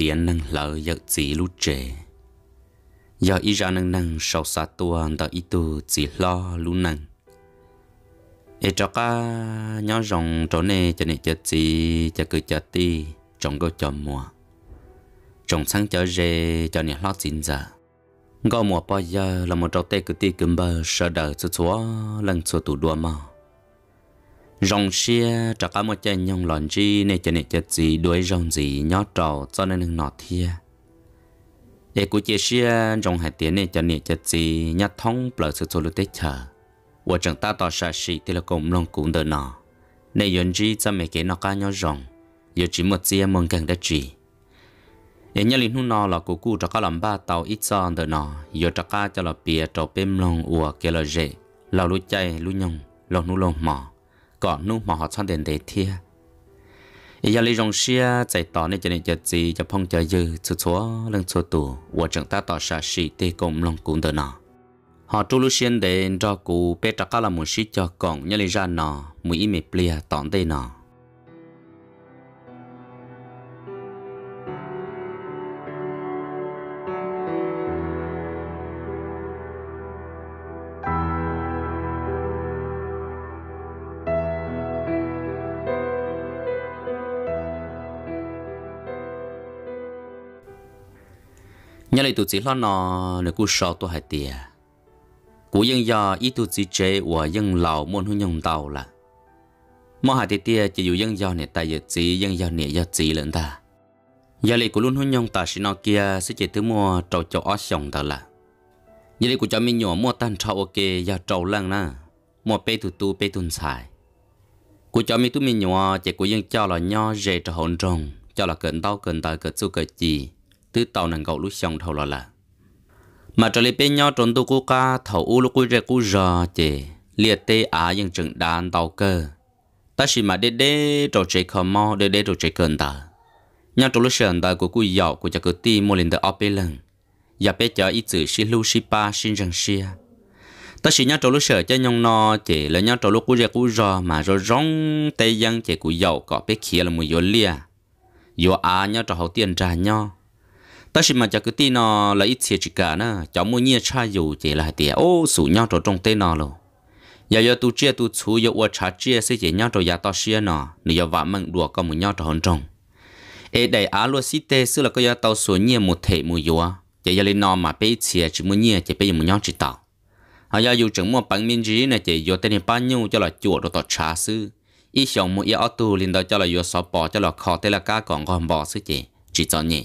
tiền nâng lỡ giật chỉ lũ trẻ giờ ý ra nâng nâng sau xa tua đã ý tu chỉ lo lũ nâng ê cho ca nhỏ rồng chỗ này cho này cho chỉ cho cứ cho ti trong câu cho mùa trong sáng cho rề cho này lo chín giờ ngõ mùa bao giờ là một trâu tê cứ ti cứng bờ sơ đỡ chúa chúa lần chúa tủ đua mò rong xia trả cả một chân nhông lòn chi nên chân này chân gì đuối rong gì nhó trò cho nên đừng nọ thia để cú chia xia rong hai tiếng nên chân này chân gì nhát thông bờ sự số lúc tết chờ và chẳng ta tỏ xa xì thì là cùng lòng cũng đỡ nọ nên yến chi cho mấy cái nó cá nhó rong giờ chỉ một chia mong càng đã chỉ để nhà linh hồn nọ là cú cú trả cả làm ba tàu ít son đỡ nọ giờ trả cả cho là bia trầu bêm lòng ủa kia là dễ lão lú chay lú nhông lòng nú lòng mỏ có nu mà họ chọn đến để thia giờ lý rong xia chạy tỏ nên cho nên giờ gì cho phong cho dư chú chúa lưng chúa tù và chẳng ta tỏ xa xì tê cùng lòng cũng đỡ nọ họ trú lưu xuyên đến cho cụ bê trắc là một xí cho còn nhớ lý ra nọ mùi ý mệt plia tỏn tê nọ nhà này tụi chỉ lo nọ để cú sao tôi hay tiền cú dân do ít tụi chỉ chế và dân lầu môn hôn nhung tàu là mà hai tiền chỉ dù dân do này tại giờ chỉ dân do này do chỉ lẫn ta giờ này cú luôn hôn nhung ta xin nó kia sẽ chỉ thứ mua trâu cho ó sòng tao là giờ này cú cho mình nhỏ mua tan trầu ok giờ trâu lăng na mua bê tụi tu bê tuần xài cú cho mình tụi mình nhỏ chỉ cú dân cho là nho dễ trầu hồn trồng cho là cẩn tao cẩn tài cẩn su cẩn gì tư tàu nàng gậu lúc xong thâu lò là mà trở lại bên nhau trốn tu cô ca thâu u lúc cô rè cô rò chè liệt tê á những chừng đàn tàu cơ ta chỉ mà đê đê trò chơi khờ mò đê đê trò chơi cơn ta nhau trốn lúc sờn ta của cô dọ của cha cứ ti mua lên tờ ở bên lần giờ bé chờ ít chữ xin lưu xin ba xin rằng xia ta chỉ nhau trốn lúc sợ cho nhông no chè là nhau trốn lúc cô rè cô rò mà rồi rong tê giang chè cô dọ có bé khía là mùi gió lia gió á nhau trò hậu tiền trà nhau ta chỉ mà cho cái tin nó là ít xe chỉ cả na cháu mua nhiều cha dù chỉ là tiền ô sủ nhau trò trong tên nó rồi giờ giờ tu chia tu chú giờ qua cha chia sẽ chỉ nhau trò giá to xia nó nếu giờ vạm mừng đùa có một nhau trò hơn trong ê đầy á luôn xí tê xưa là có giờ tàu số nhiều một thể một dù chỉ giờ lên nó mà bé xe chỉ mua nhiều chỉ bé một nhau chỉ tàu họ ờ, giờ dù chẳng mua bằng miếng gì này chỉ giờ tên bao nhiêu cho là chuột rồi tọt cha sư ít xong mua ít ô linh đó cho là giờ sọ bỏ cho là khó tên là cá còn còn bỏ sư chỉ chỉ cho nhỉ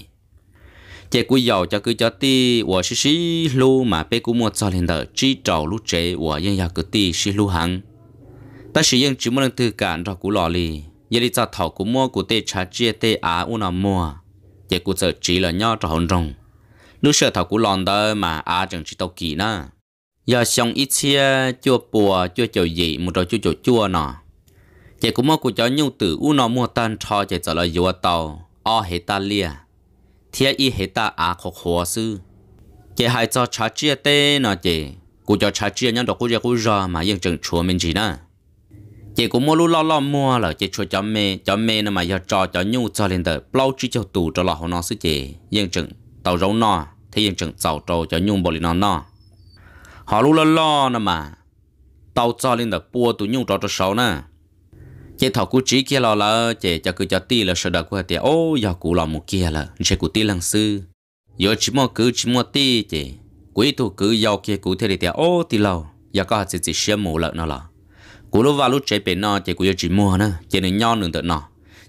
chế cú giàu cho cứ cho ti của xí xí lu mà bé cú mua cho lên đỡ chi trầu lu chế của dân giàu cứ ti xí lu hằng ta sử dụng chỉ muốn từ cản cho cú lò lì giờ đi cho thầu cú mua cú tê chả chia tê á u nào mua chế cú sợ chỉ là nhau cho hồn rồng lúc sợ thầu cú lòn đỡ mà á chẳng chỉ đâu kỳ na giờ xong ít xe à, chưa bùa chưa chầu gì một rồi chưa chầu chua nọ chế cú mua cú cho nhu tử u nào mua tan cho chế trở lại dùa tàu ở hết ta lia thì ý hệ ta à khó khó sư chỉ hai cho cha chia tê nó chỉ Cú cho cha chia nhân đó cú cho cú ra mà yên chừng chúa mình chỉ na chỉ cú mua lu lo lo mua là chỉ chúa cho mẹ cho mẹ nà mà giờ cho cho nhu cho lên tờ lâu chỉ cho tù cho lọ họ nó sư chỉ yên chừng tàu rau nó thì yên chừng tàu trâu cho nhu bò lên nó nó họ lù lo lo nà mà tàu cho lên tờ bua tụ nhu cho cho sáu nè chế thảo cú trí kia lo là chế cho cứ cho ti là sợ đặc của tiệt ô giờ cú lo một kia là chế cú ti lăng sư giờ chỉ mua cứ chỉ mua ti chế quý tu cứ giờ kia cú thế tiệt ô ti lò, giờ có hạt chỉ xem mù lợn nó là cú lúc vào lúc chế bên nó chế cú giờ chỉ mua nữa chế nên nhau nương tự nó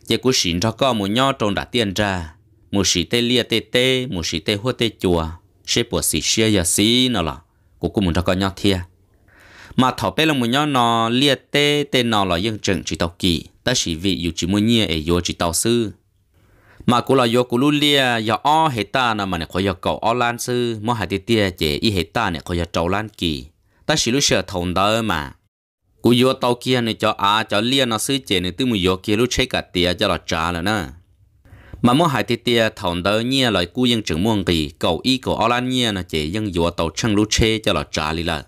chế cú xin cho con một nhau trong đã tiền ra một sĩ tê lia tê tê một sĩ tê hua tê chùa sẽ bỏ sĩ xia giờ xí nó là cú cũng muốn cho con nhau thiệt mà thảo bé là một nhóm nó liệt tê tê nó là dân trường chỉ tàu kỳ ta chỉ vì yêu chỉ muốn nhia ấy vô chỉ tàu sư mà cô là yêu cô lưu lia yêu o hệ ta nè mà này khỏi yêu cầu o lan sư mỗi hai tia tia chỉ y hệ ta này khỏi yêu trầu lan kỳ ta chỉ lúc sửa thòng đó mà cú yêu tàu kia này cho à cho lia nó sư chỉ này tư mùi yêu kia lúc chơi cả tia cho là trả là nè mà mỗi hai tia tia thòng đó nhia lại cú dân trường muôn kỳ cầu y cầu o lan nhia nó chỉ dân yêu tàu chân lúc chơi cho là trả li là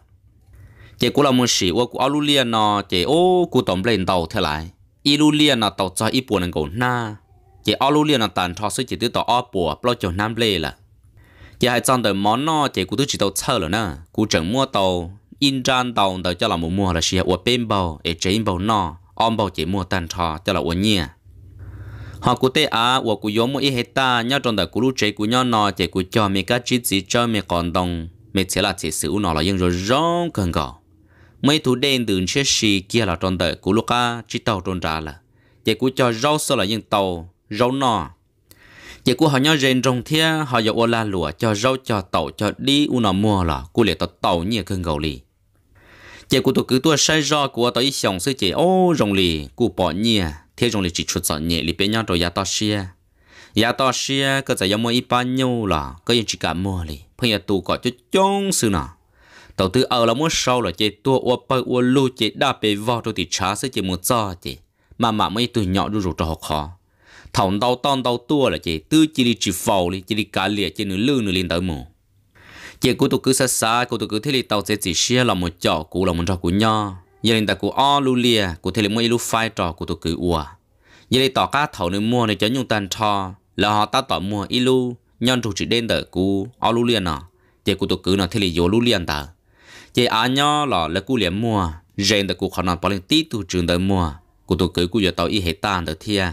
chế cú là muốn xỉ ô cú alu liền nó chế ô cú tổng lên đầu thế lại ilu liền nó tàu cho ít buồn ngủ na chế alu liền nó tàn thọ suy chỉ tiêu tàu ở bùa bao chỗ nam lê là chế hai trong đời món nó chế cú tôi chỉ tàu chơi rồi nè cú chẳng mua tàu in trang tàu tàu cho là một mua là xỉ ô bên bao, để chế bầu nó om bao chế mua tàn thọ cho là ô nhia họ cụ tê à, và cụ yếm một ít hết ta nhớ trong đời cụ lúc chế cụ nhớ nó chế cụ cho mấy cái chiếc gì chơi mấy con đồng mấy chế là chế sử nó là những rồi rong cần gọi mấy thủ đen từ xe xì kia là tròn đời của Luca chỉ tàu tròn ra là vậy cũng cho rau sơ là những tàu rau nọ vậy của họ nhau rèn rồng thia họ dọc ô la lụa cho rau cho tàu cho đi u nọ mua là cũng lệ tàu tàu như cơn gầu lì vậy của tôi cứ tôi say rau của tôi ít xong sư chị ô rồng lì của bỏ nhia thế rồng lì chỉ chuột sợ nhẹ lì bên nhau rồi ya to xia ya to xia cơ giải mua ít bao nhiêu là cơ yên chỉ cả mua lì phải ya tu có cho chống sư nào tàu tư ở là muốn sâu là chơi tua ô bơ ô lu chơi đa bề vò rồi thì chả sẽ chơi một giờ chơi mà mà mấy tụi nhỏ rồi cho họ khó thòng tàu tòn tàu tua là chơi tư chỉ đi chỉ phò đi chỉ đi cá lìa chơi nửa lư nửa lên tới mù chơi của tụi cứ xa xa của tụi cứ thế thì tàu sẽ chỉ xia là một trò cũ là một trò của nho giờ nên ta của o lu lìa của thế là mấy lu phai trò của tụi cứ ua giờ lên tỏ cá thầu nên mua này cho nhung tan trò là họ ta tỏ mua ilu nhân chủ chỉ đến tới cũ o lu lìa nọ chơi của tụi cứ nó thế là vô lu lìa ta chị à nho lọ là cú liền mua rèn được cú khó nón bỏ lên tí tu trường đời mua cú tu cưới cú giờ tàu y hệ tan được thia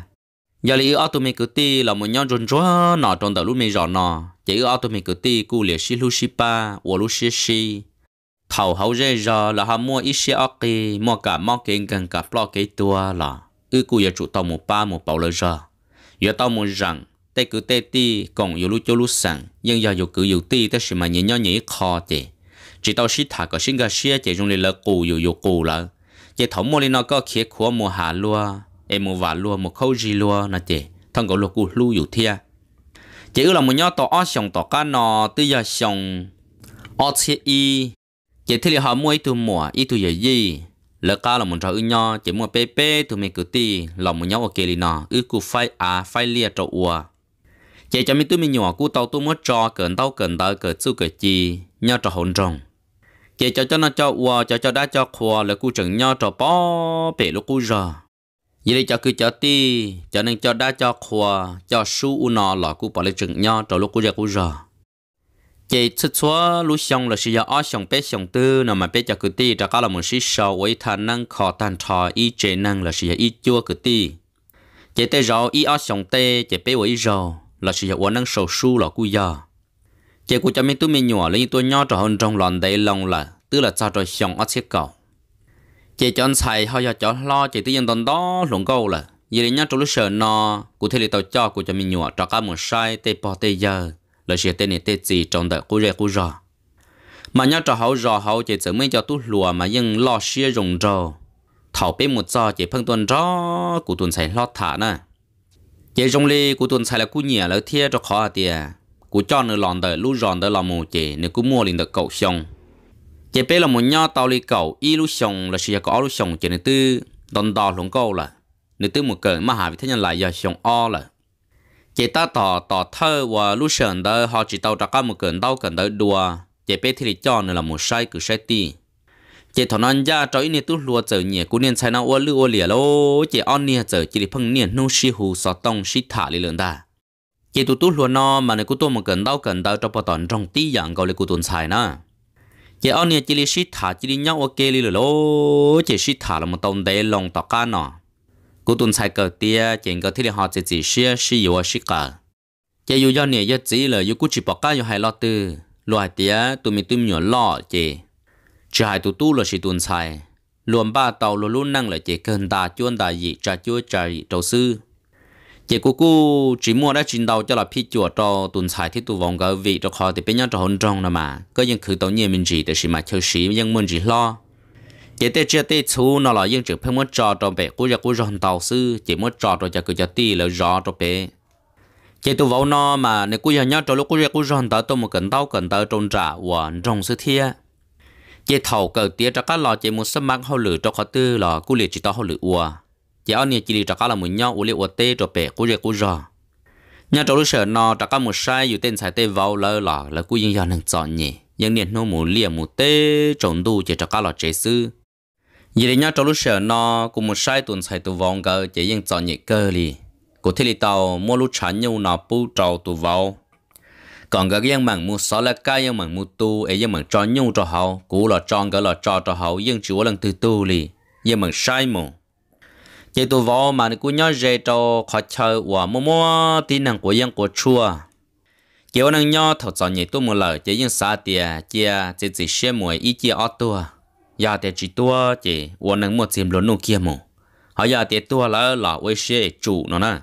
giờ lý ở tụi mình cứ ti là một nhau run rủa nọ trong đầu lúc mình rõ nọ chỉ ở tụi mình cứ ti cú liền xí lú xí ba, ô lú xí xí thầu hậu rê giờ là họ mua ít xí ở kì mua cả mua kiện gần cả plo cái tua là ư cú giờ chủ tàu một ba một bao lơ giờ giờ tàu một rằng tê cứ tê ti còn giờ lu cho lu sẵn nhưng giờ giờ cứ giờ ti tới xí mà nhảy nhảy nhỉ khó chị chỉ tao xí thả có xin cái xia chỉ dùng lì lợ cù dù dù cù lợ chỉ thấu mua lì nó có khía khua mua hà lua em mua vả lua mua khâu gì lua nó chỉ thằng có lô cù lưu dù thia chỉ ư là một nhau tao ở xong tao cá nó, tư giờ xong ở thiết y chỉ thế là họ mua ít tu mua ít tu giờ gì lỡ cá là một trò ư nhau chỉ mua pê pê tu mày cứ ti là một nhau ok lì nó, ư cù phai à phai lia trâu ua chỉ cho mi tu mi nhỏ cú tao tu mua cho, cẩn tao cẩn tao cẩn chú cẩn chi nhau trò hồn trồng chị cho cho nó cho ua cho cho đã cho khua là cu chừng nho cho bỏ bể lúc cu giờ vậy cho cứ cho ti cho nên cho đã cho khua cho su u nọ là cu bỏ lại chừng nho cho lúc cu giờ cu giờ chị xuất xóa lúc xong là sử dụng ở xong bé xong tư nó mà bé cho cứ ti cho cả là một sĩ sầu với thằng năng khó tan thọ ý chế năng là sử dụng ý chua cứ ti chị tê rồi ý ở xong tê chị bé với rồi là sử dụng năng sầu su là cu giờ chỉ của cho mình tôi mình nhỏ lấy tôi nhỏ cho hơn trong lòng đầy lòng là tức là sao cho xong ắt xếp cầu chỉ cho anh xài họ giờ cho lo chỉ tôi nhiên toàn đó lủng câu là vì là nhá trong lúc sợ nó cụ thể là tàu cho của cho mình nhỏ cho cá một sai tê po tê giờ là sẽ tên này tê gì trong đời cú rè cú rò mà nhá trò hậu rò hậu chỉ sợ mới cho tôi lùa mà nhưng lo xia rồng rò thảo bên một giờ chỉ phân tuần rò cụ tuần xài lo thả nè chỉ trong ly cụ tuần xài là cụ nhỉ là thiệt cho khó à tiệt cú cho nửa lòn đời lú ròn đời là mù chè nửa cú mua liền được cậu xong chè bé là một nho tao li cậu y lú xong là sẽ có lú xong chè nửa tư đòn đò luồng câu là nửa tư một cỡ mà hà vì thế nhân lại giờ xong o là chè ta tò tò thơ và lú sờn đời họ chỉ tàu trạc một cỡ đau cần đời đùa chè bé thì cho nửa là một sai cứ sai ti chè thằng anh ra cho ít nè tu lúa chở nhẹ cú nên sai nó ô lư ô lìa lô chè on nè chở chỉ để phăng nè nô si hù sọ tông si thả li lượng ta chỉ tụt tụ luôn nó mà này cũng tôi một cần đau cần đau cho bọn tòn trong tí dạng gọi là cũng tồn xài nè chỉ ông này chỉ đi xí thả chỉ đi nhau ok đi rồi chỉ xí thả là một tông đấy lòng tọt cá nọ cũng tồn xài cái tia chỉ có thế họ chỉ chỉ xí xí yếu xí cả chỉ yếu do này nhất chỉ là yếu cũng chỉ bỏ cá yếu hay lo tư loại tia tụi mình tụi mình nhỏ lo chỉ chỉ hai tụ tụ là xí tồn xài luôn ba tàu luôn luôn năng là chỉ cần ta chuyên ta gì cha chúa cha đầu sư chị cô cô chỉ mua đã chín đầu cho là phi chùa cho tuần xài thì tu vòng cái vị cho khỏi thì bên nhau cho hôn trong là mà có những khử tấu nhiên mình chỉ để xí mà chơi xí nhưng mình chỉ lo chị tê chưa tê chú nó là những chữ phải muốn cho cho bé cô giờ cô ròn tàu sư chị muốn cho cho cho cứ cho tì là rõ cho bé chị tu vòng nó mà nếu cô giờ nhau cho lúc cô giờ cô ròn tàu tôi một cần tàu cần tàu trôn trả và trong sư thiê chị thầu cờ tía cho các lò chị muốn sắm mang hậu lử cho khỏi tư là cô liệt chỉ tao hậu lử ua chỉ ăn nhiều chỉ đi trọc là muốn nhau uống liệu tê trọc bể cú rẻ cú rò nhà trọc lúc sợ nó trọc cá một sai dù tên sai tê vào lơ lọ là cú yên yên hàng chọn nhỉ nhưng niệm nô mù liềm mù tê trộn đu chỉ trọc cá lọ chế sư giờ nhà trọc lúc sợ nó cũng một sai tuần sai tụ vòng cơ chỉ yên chọn nhỉ cơ li thế thể tàu mua lúc chán nhau nó bu trầu tụ vào còn cái yang mảng mu sáu là cái yang mảng mu tu ấy yang mảng cho nhau cho hậu cú là tròn cái là cho cho hậu yang chịu lần từ tu li yang mảng sai mù chế tu vò mà nó cứ nhớ dễ cho khó chơi và mua mua tin năng của dân của chùa chế ông năng nhớ thầu chọn nhị tu một lời chế dân xa tiền chế chế chỉ xem mồi ý chế ở tua giờ thì chỉ tua chế ông năng một chìm lớn nô kia mù họ giờ thì tua là là với xe chủ nó nè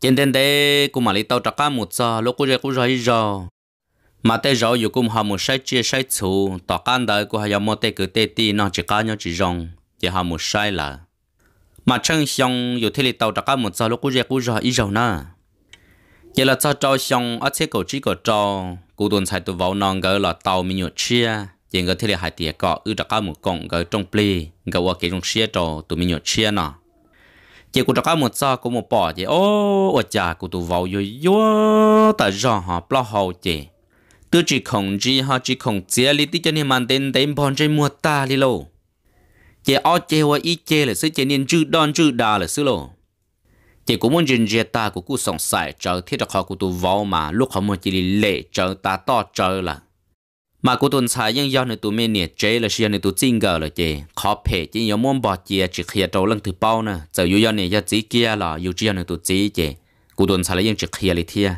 trên trên đây cũng mà lấy tàu trắc một giờ lúc cũng cũng rồi giờ mà tới giờ dù cũng họ một sai chia sai chủ tỏ can đời cũng họ giờ mua tê cứ tê ti nó chỉ cá nhau chỉ rong chỉ họ một sai là mà chân xong dù thế là tàu đặc một giờ lúc cú rẻ cú ít giờ rồi nè giờ là cho cho xong ở chế cổ chỉ cổ cho cú tuần xài tụ vào non gỡ là tàu mình nhột chia giờ gỡ thế là hai tiệt cọ ư đặc một cọng gỡ trong pli gỡ qua cái trong xe cho tụ mình nhột chia nè giờ cú đặc một giờ cũng một bỏ giờ ô ở nhà cú tụ vào yo yo tại rò họ lo hậu giờ tôi chỉ không chỉ họ chỉ không chia li tí cho nên mang đến đến bọn chơi mua ta đi lâu chế ao chế hoa y chế là sẽ chế niên chữ đòn chữ đà là sư lộ chế cũng muốn dừng chế ta của cụ sống sài chờ thiết cho họ của tu vào mà lúc họ muốn chỉ lệ chờ ta to chờ là mà cụ tuần xài nhưng do này tụi mình nè chế là xia này tụi chính gờ là chế khó phê chỉ nhớ muốn bỏ chia à, chỉ khía trâu lần thứ bao nè giờ yêu do này do chỉ kia là yêu chia này tụi chỉ chế cụ tuần xài là nhưng chỉ khía là thia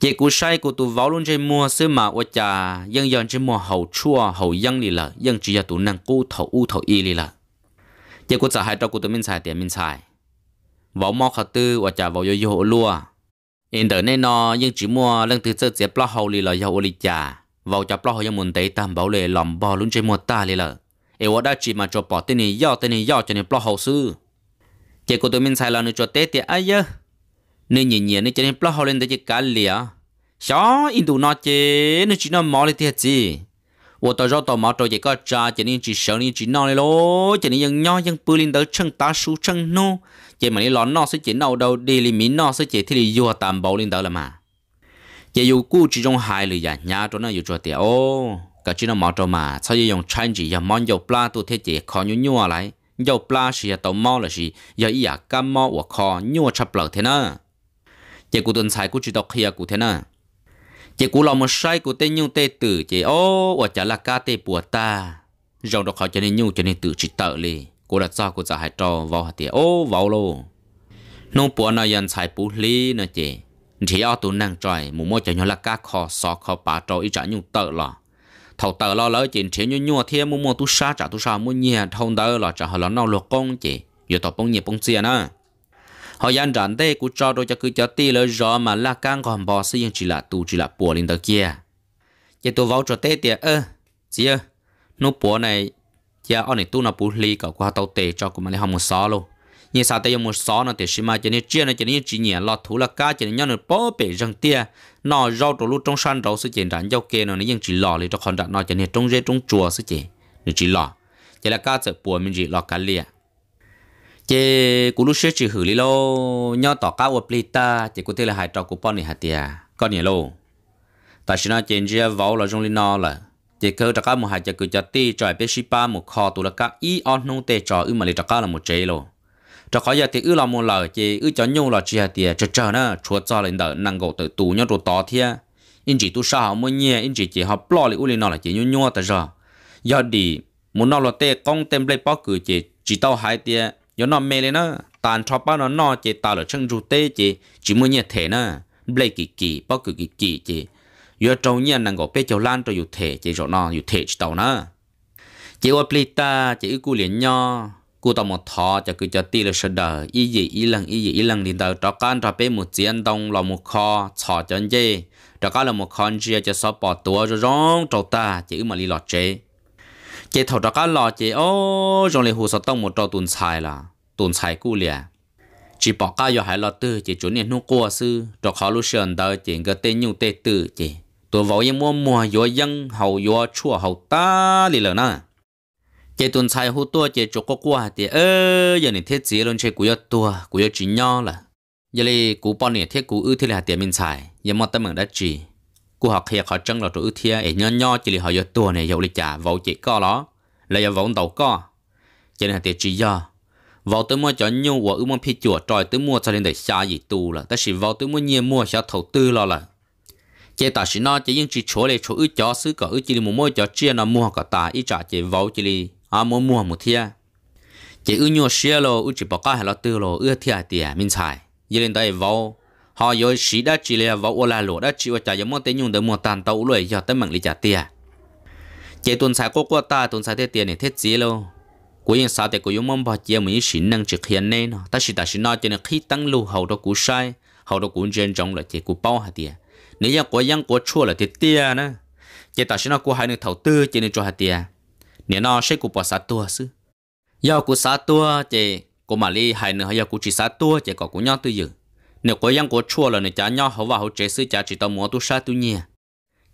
chị cụ sai cụ tụ vào luôn trên mua xứ mà ở chà dân dân trên mua hậu chua hậu dân lì là dân chỉ là tụ năng cụ thầu u thầu y lì là chị cụ trả hai cho cụ tụ mình xài tiền mình xài vào mò khát tư ở chà vào yo yo lúa in đời này nọ dân chỉ mua lần thứ chơi dẹp lo hậu lì là hậu lì chà vào chà lo hậu dân muốn tới tam bảo lệ lòng bò luôn trên mua ta lì là ở đó chỉ mà cho bỏ tên này do tên này do cho nên lo hậu sư chị cụ tụ mình xài là nó cho tết thì ai giờ nên nhìn nhìn nên cho nên plot lên để chỉ cả lìa xó in tụ nó chế nên chỉ nó mò lên thiệt chứ, wo tao cho tao mò tao chỉ có cha chỉ nên chỉ sợ nên chỉ nên lên lô chỉ nên ยัง nho ยัง bự lên tới chân ta su chân nô chỉ mà nên lo nó sẽ chỉ nấu đâu đi li mí nó sẽ chỉ thì li vua tạm bảo lên tới là mà chỉ dù cú chỉ trong hai lưỡi nhà nhà cho nó dù cho tiệt ô cái chỉ nó mò tao mà sao giờ dùng chân chỉ giờ món dầu pla tụ thế chỉ khó nhún nhua lại dầu pla thì giờ tao mò là gì giờ ý à cam mò hoặc kho nhua chập lợt thế nào chị cụ tuần sai cụ chỉ đọc kia cụ thế nè chị cụ lòng một sai cụ tên nhung tê tử chị ô và chả là ca tê bùa ta dòng đọc họ cho nên nhung cho nên tự chỉ tợ li cụ đặt ra cụ giả hai trò vào hạt tiền ô vào lô nông bùa nào dân sai bù li nè chị chỉ ở tụ năng trời mù mò cho nhau là ca khó sọ khó bá trò ít trả nhung tợ lọ thầu tờ lo lỡ chuyện chỉ nhung nhua thiên mù mò tu sa trả tu sa mua nhẹ thông tờ lọ trả họ là nào lọ công chị giờ tao bông nhẹ bông xia nữa họ yan rắn thế cũng cho đôi cho cứ cho tì lợi rõ mà là càng còn bỏ sự yên chỉ là tu chỉ là bùa lên đó kia giờ tôi vào cho tế tiệt ơ gì ơ nụ bùa này giờ ông này tu nó bùa ly cả qua tàu tế cho cũng mà lấy hầm một xó luôn nhưng sao tây một xó nó thì xí mà cho nên chia nó cho nên chỉ nhẹ lo thủ là ca cho nên nhau nó bó bể răng tia nó rau trổ lúc trong sân rau sự chuyện rắn rau kê nó nó nhưng chỉ lọ lấy cho con rắn nó cho nên trong rễ trong chùa sự chuyện nó chỉ lọ, chỉ là ca sợ bùa mình chỉ lọ cá liền chế cú lúc xưa chỉ hử lý lô nhau tỏ cá vật lì ta chế cú thế là hai trò cú bọn này hạt tiề con nhỉ lô ta sao nói chuyện ra vỗ là trong lý nó là chế cơ trò cá một hai chế cứ cho ti trò bé ship ba một kho tụ là cá y on nung tê trò ư mà lì trò cá là một chế lô trò khó giờ thì ư là một lời chế ư cho nhau là chỉ hạt tiề chờ chờ nữa chúa cho lên đỡ năng gỗ tự tù nhau đồ tỏ thia in chỉ tu sao mới nhẹ in chỉ chỉ họ bỏ lì u lì nó là chế nhau nhau tại giờ giờ đi muốn nó là tê công tem lấy bao cử chế chỉ tao hai tiề nhớ nó mê lên nó tàn cho bao nó no chỉ tao là chân rụt tê chỉ chỉ muốn nhẹ thế nó lấy kỳ kỳ bao cực kỳ kỳ chỉ giờ trâu nhiên nàng gọi bé cháu lan cho dù thể chỉ rồi nó dù thể chỉ tàu nó chỉ qua plita chỉ cú liền nho cú tao một thọ cho cứ cho ti là sờ đờ ý gì ý lần ý gì ý lần liền tao cho can cho bé một chiến dong, là một kho xỏ chân dê cho cá là một con chia cho so bỏ tua rồi rong trâu ta chỉ mà li lọt chế chị thầu đó cá lò chị ô trong lại hồ sơ tông một trâu tuần xài là tuần xài cũ liền chỉ bỏ cá vào hải lò tư chỉ chuẩn nên nuôi cua sư rồi khó lúc sườn đời chỉ cái tên nhung tê tử chỉ tôi vào yên mua mua vô dân hầu vô chua hầu ta đi lợn à chỉ tuần xài hồ tua chỉ chỗ có qua thì ơ giờ này thiết gì luôn chơi cú yo tua cú yo chỉ nho là giờ này cú bọn này thiết cú ư thiết là tiền mình xài giờ mọt tâm mừng đã chỉ กู học khi họ chân là trụ thia ấy nho nho chỉ là họ giờ tua này dầu lịch trả vậu chỉ co đó là giờ vậu đầu co cho nên là tiền chỉ do vào tới mua cho nhau và ưu mua phi chùa trời tới mua cho nên để xa gì tu là ta chỉ vào tới mua nhiều mua xa thầu tư lo là chế ta chỉ nó chỉ những chỉ chỗ này chỗ ưu cho xứ cả ưu chỉ là một mối cho chia nó mua cả ta ít trả chỉ vào chỉ là à mua mua một thia chỉ ưu nhau xe lo ưu chỉ bỏ cả hai lo tư lo ưu thia tiền mình xài giờ lên đây vào họ rồi sĩ đã chỉ là vào ô la lỗ đã chỉ vào trả giống món tiền nhung được một tàn tàu lưỡi giờ tới mảng lý trả tiền chế tuần sai cố qua ta tuần sai thế tiền này thế gì luôn cú yên sao thì cú dùng mong bao giờ mình sĩ năng trực hiện nên ta sĩ ta sĩ nói cho nên khi tăng lưu hậu đó cú sai hậu đó cú trên trong là chế cú bảo hạt tiền nếu như cố dân cố chua là tiền tiền nữa chế ta sĩ nói cố hai người thầu tư chế nên cho hạt tiền nếu nó sẽ cố bỏ sát tua sư giờ cố sát tua chế cố mà đi hai người hay giờ cố chỉ sát tua chế có cố nhau tư dừng nếu có yang có chua là nếu chả nhau hậu và hậu chế sư chả chỉ tao mua tu sa tu nhỉ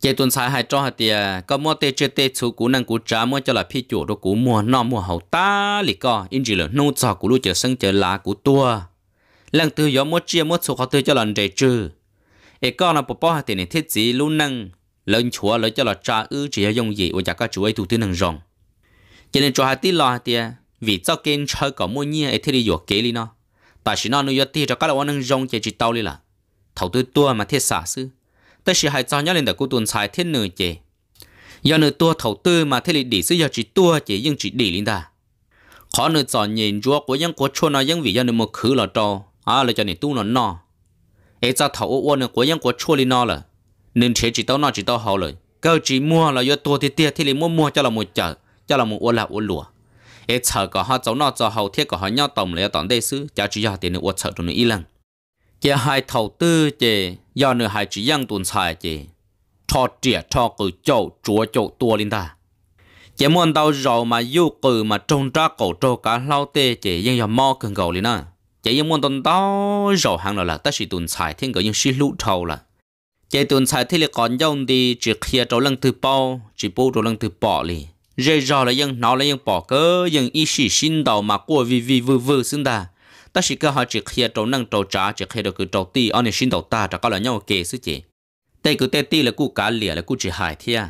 chế tuần sai hai cho hạt tiền có mua tê chế tê chú cú năng cú trả mua cho là phi chủ đồ cú mua nọ mua hậu ta lì co in chỉ là nô trò cú lu chờ sân chờ lá cú tua lần thứ gió mua chia mua số khó thứ cho lần để trừ ấy con là bỏ hạt tiền này thiết gì lu năng lần chúa lấy cho là trả ư chỉ là dùng gì và chả có chú ấy thủ tư năng rong cho nên cho hạt tiền lo hạt tiền vì cho kênh chơi có mua nhia ấy thì đi dọc kế đi nó tại chỉ nói nuôi tì cho các lão nâng rong chỉ chỉ tao đi là thầu tư tua mà thiết xả sư ta chỉ hay cho nhớ lên để cô tuần xài thiết nửa chế, do nửa tua thầu tư mà thiết lý đi sư do chỉ tua chế nhưng chỉ đi lên ta khó nửa chọn nhìn chúa của những của chôn nó những vị do nửa một khứ là trò à là cho nửa tu nó no ấy cho thầu ô ô nửa của những của chôn lên nó là nên chế chỉ tao nó chỉ tao hậu rồi cái chỉ mua là do tua thiết tiệt thiết lý mua mua cho là một chợ cho là một ô là ô lúa ấy chờ có họ chỗ nào cho hậu thiết có họ nhau tổng lấy tổng đây xứ cha chỉ cho tiền nữa chờ tụi nó y lần cái hai đầu tư chỉ do nữa hai chỉ dân tuần xài chỉ cho trẻ cho cử châu chúa châu tua linh ta chỉ muốn đầu rồi mà yêu cử mà trông ra cổ trâu cá lâu tê chỉ dân giờ mò cần cầu lên nữa cái dân muốn tuần đó rồi hàng là tất chỉ tuần xài thiên cử nhưng chỉ lũ thầu là cái tuần xài thì là còn dông đi chỉ kia trâu lăng từ bao chỉ bao trâu lăng từ bỏ liền rồi rõ là dân nó là dân bỏ cơ dân ý sĩ sinh đầu mà qua vì vì vư vư xứng ta ta chỉ cơ họ chỉ khi trâu năng trâu trả chỉ khi được cứ trâu ti ở nơi sinh đầu ta đã có là nhau kể sự chỉ tay cứ tay ti là cụ cá lìa là cụ chỉ hại thia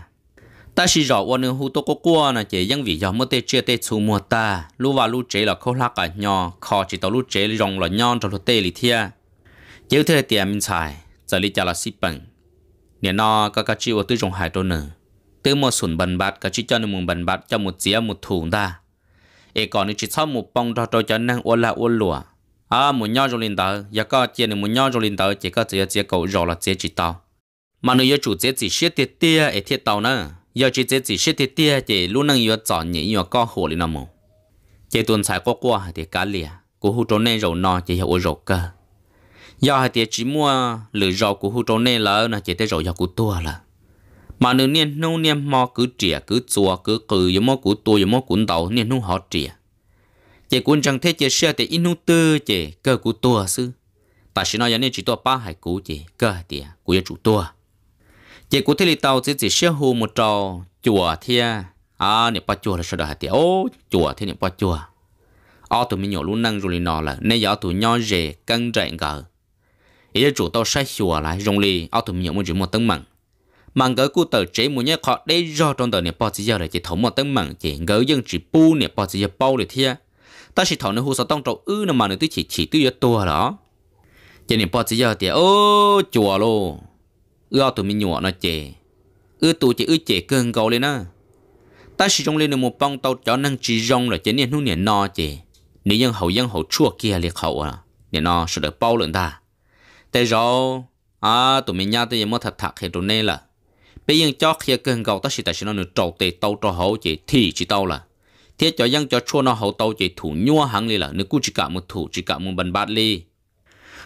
ta chỉ rõ quan nên hú tô có qua là chỉ dân vì do mất tê chưa tê xu mua ta lu và lu chế là khâu lắc cả nhỏ khó chỉ tàu lu chế rong là nhon trâu tê lì thia chiếu thế tiền minh xài giờ lý trả là xí bằng nè nó các các chi ở tư trong hải trâu nữa từ một sùn bần bát cả chỉ cho nên một bần bát cho một dĩa một thủ ta e còn chỉ sau một bông đó rồi cho năng ô la ô lụa, à một nhau rồi lên tờ giờ có chia nên một nhau rồi lên tờ chỉ có chỉ chỉ cầu rồi là chỉ chỉ tàu mà nếu chủ chỉ chỉ xiết tiệt tia e thiết tàu nữa giờ chỉ chỉ chỉ thiết tiệt tia chỉ luôn năng yêu chọn nhỉ yêu có hồ lên nào mù chỉ tuần sai có qua thì cá lìa của hồ trốn nên rồi nọ chỉ hiểu rồi cơ giờ thì chỉ mua lựa rau của hồ trốn nên là chỉ tới rồi giờ của tua là mà nữ niên nô niên mò cứ trẻ cứ chùa cứ cử giống mò cứ tua giống mò cún tàu niên nô họ trẻ chỉ cuốn chẳng thấy chỉ xe thì in nô tư chỉ cơ cứ tua sư ta chỉ nói nên chỉ tua ba hải cú chỉ cơ thì cú giờ chủ tua chỉ cú thế thì tàu chỉ chỉ xe hồ một trò chùa thia à niệm ba chùa là sao đó thì ô chùa thế niệm ba chùa ở tụi mình nhỏ luôn năng rồi nọ là nên giờ tụi nhau rể căng rạng gờ ý là chủ tao sai chùa lại rong lì ở tụi mình nhỏ muốn chỉ một tấn mặn mà gỡ cụ tờ chế muốn nhé họ đây do trong tờ này bao giờ là chỉ thống một tấm mảng chỉ gỡ dân chỉ bu này bao giờ bao để thia ta chỉ thảo nó hồ sao tông trầu ư nó mà nó tới chỉ chỉ tới giờ tua đó chỉ này bao giờ thì ô chùa lô ưa tụi mình nhỏ nó chè ư tụi chỉ ư chè cơn cầu lên á ta chỉ trong lên một bông tàu cho năng chỉ rong là chỉ nên hú nè no chè nếu dân hậu dân hậu chua kia liệt hậu à nè no sẽ được bao lượng ta thế rồi à tụi mình nhá tới giờ mất thật thật thì tụi này là bây giờ cho khi cần gầu ta sẽ tại nó được trầu tê tàu cho hậu chỉ thì chỉ tàu là thế cho dân cho chua nó hậu tàu chỉ thủ nhua hàng li là nếu cứ chỉ cả một thủ chỉ cả một bàn bát li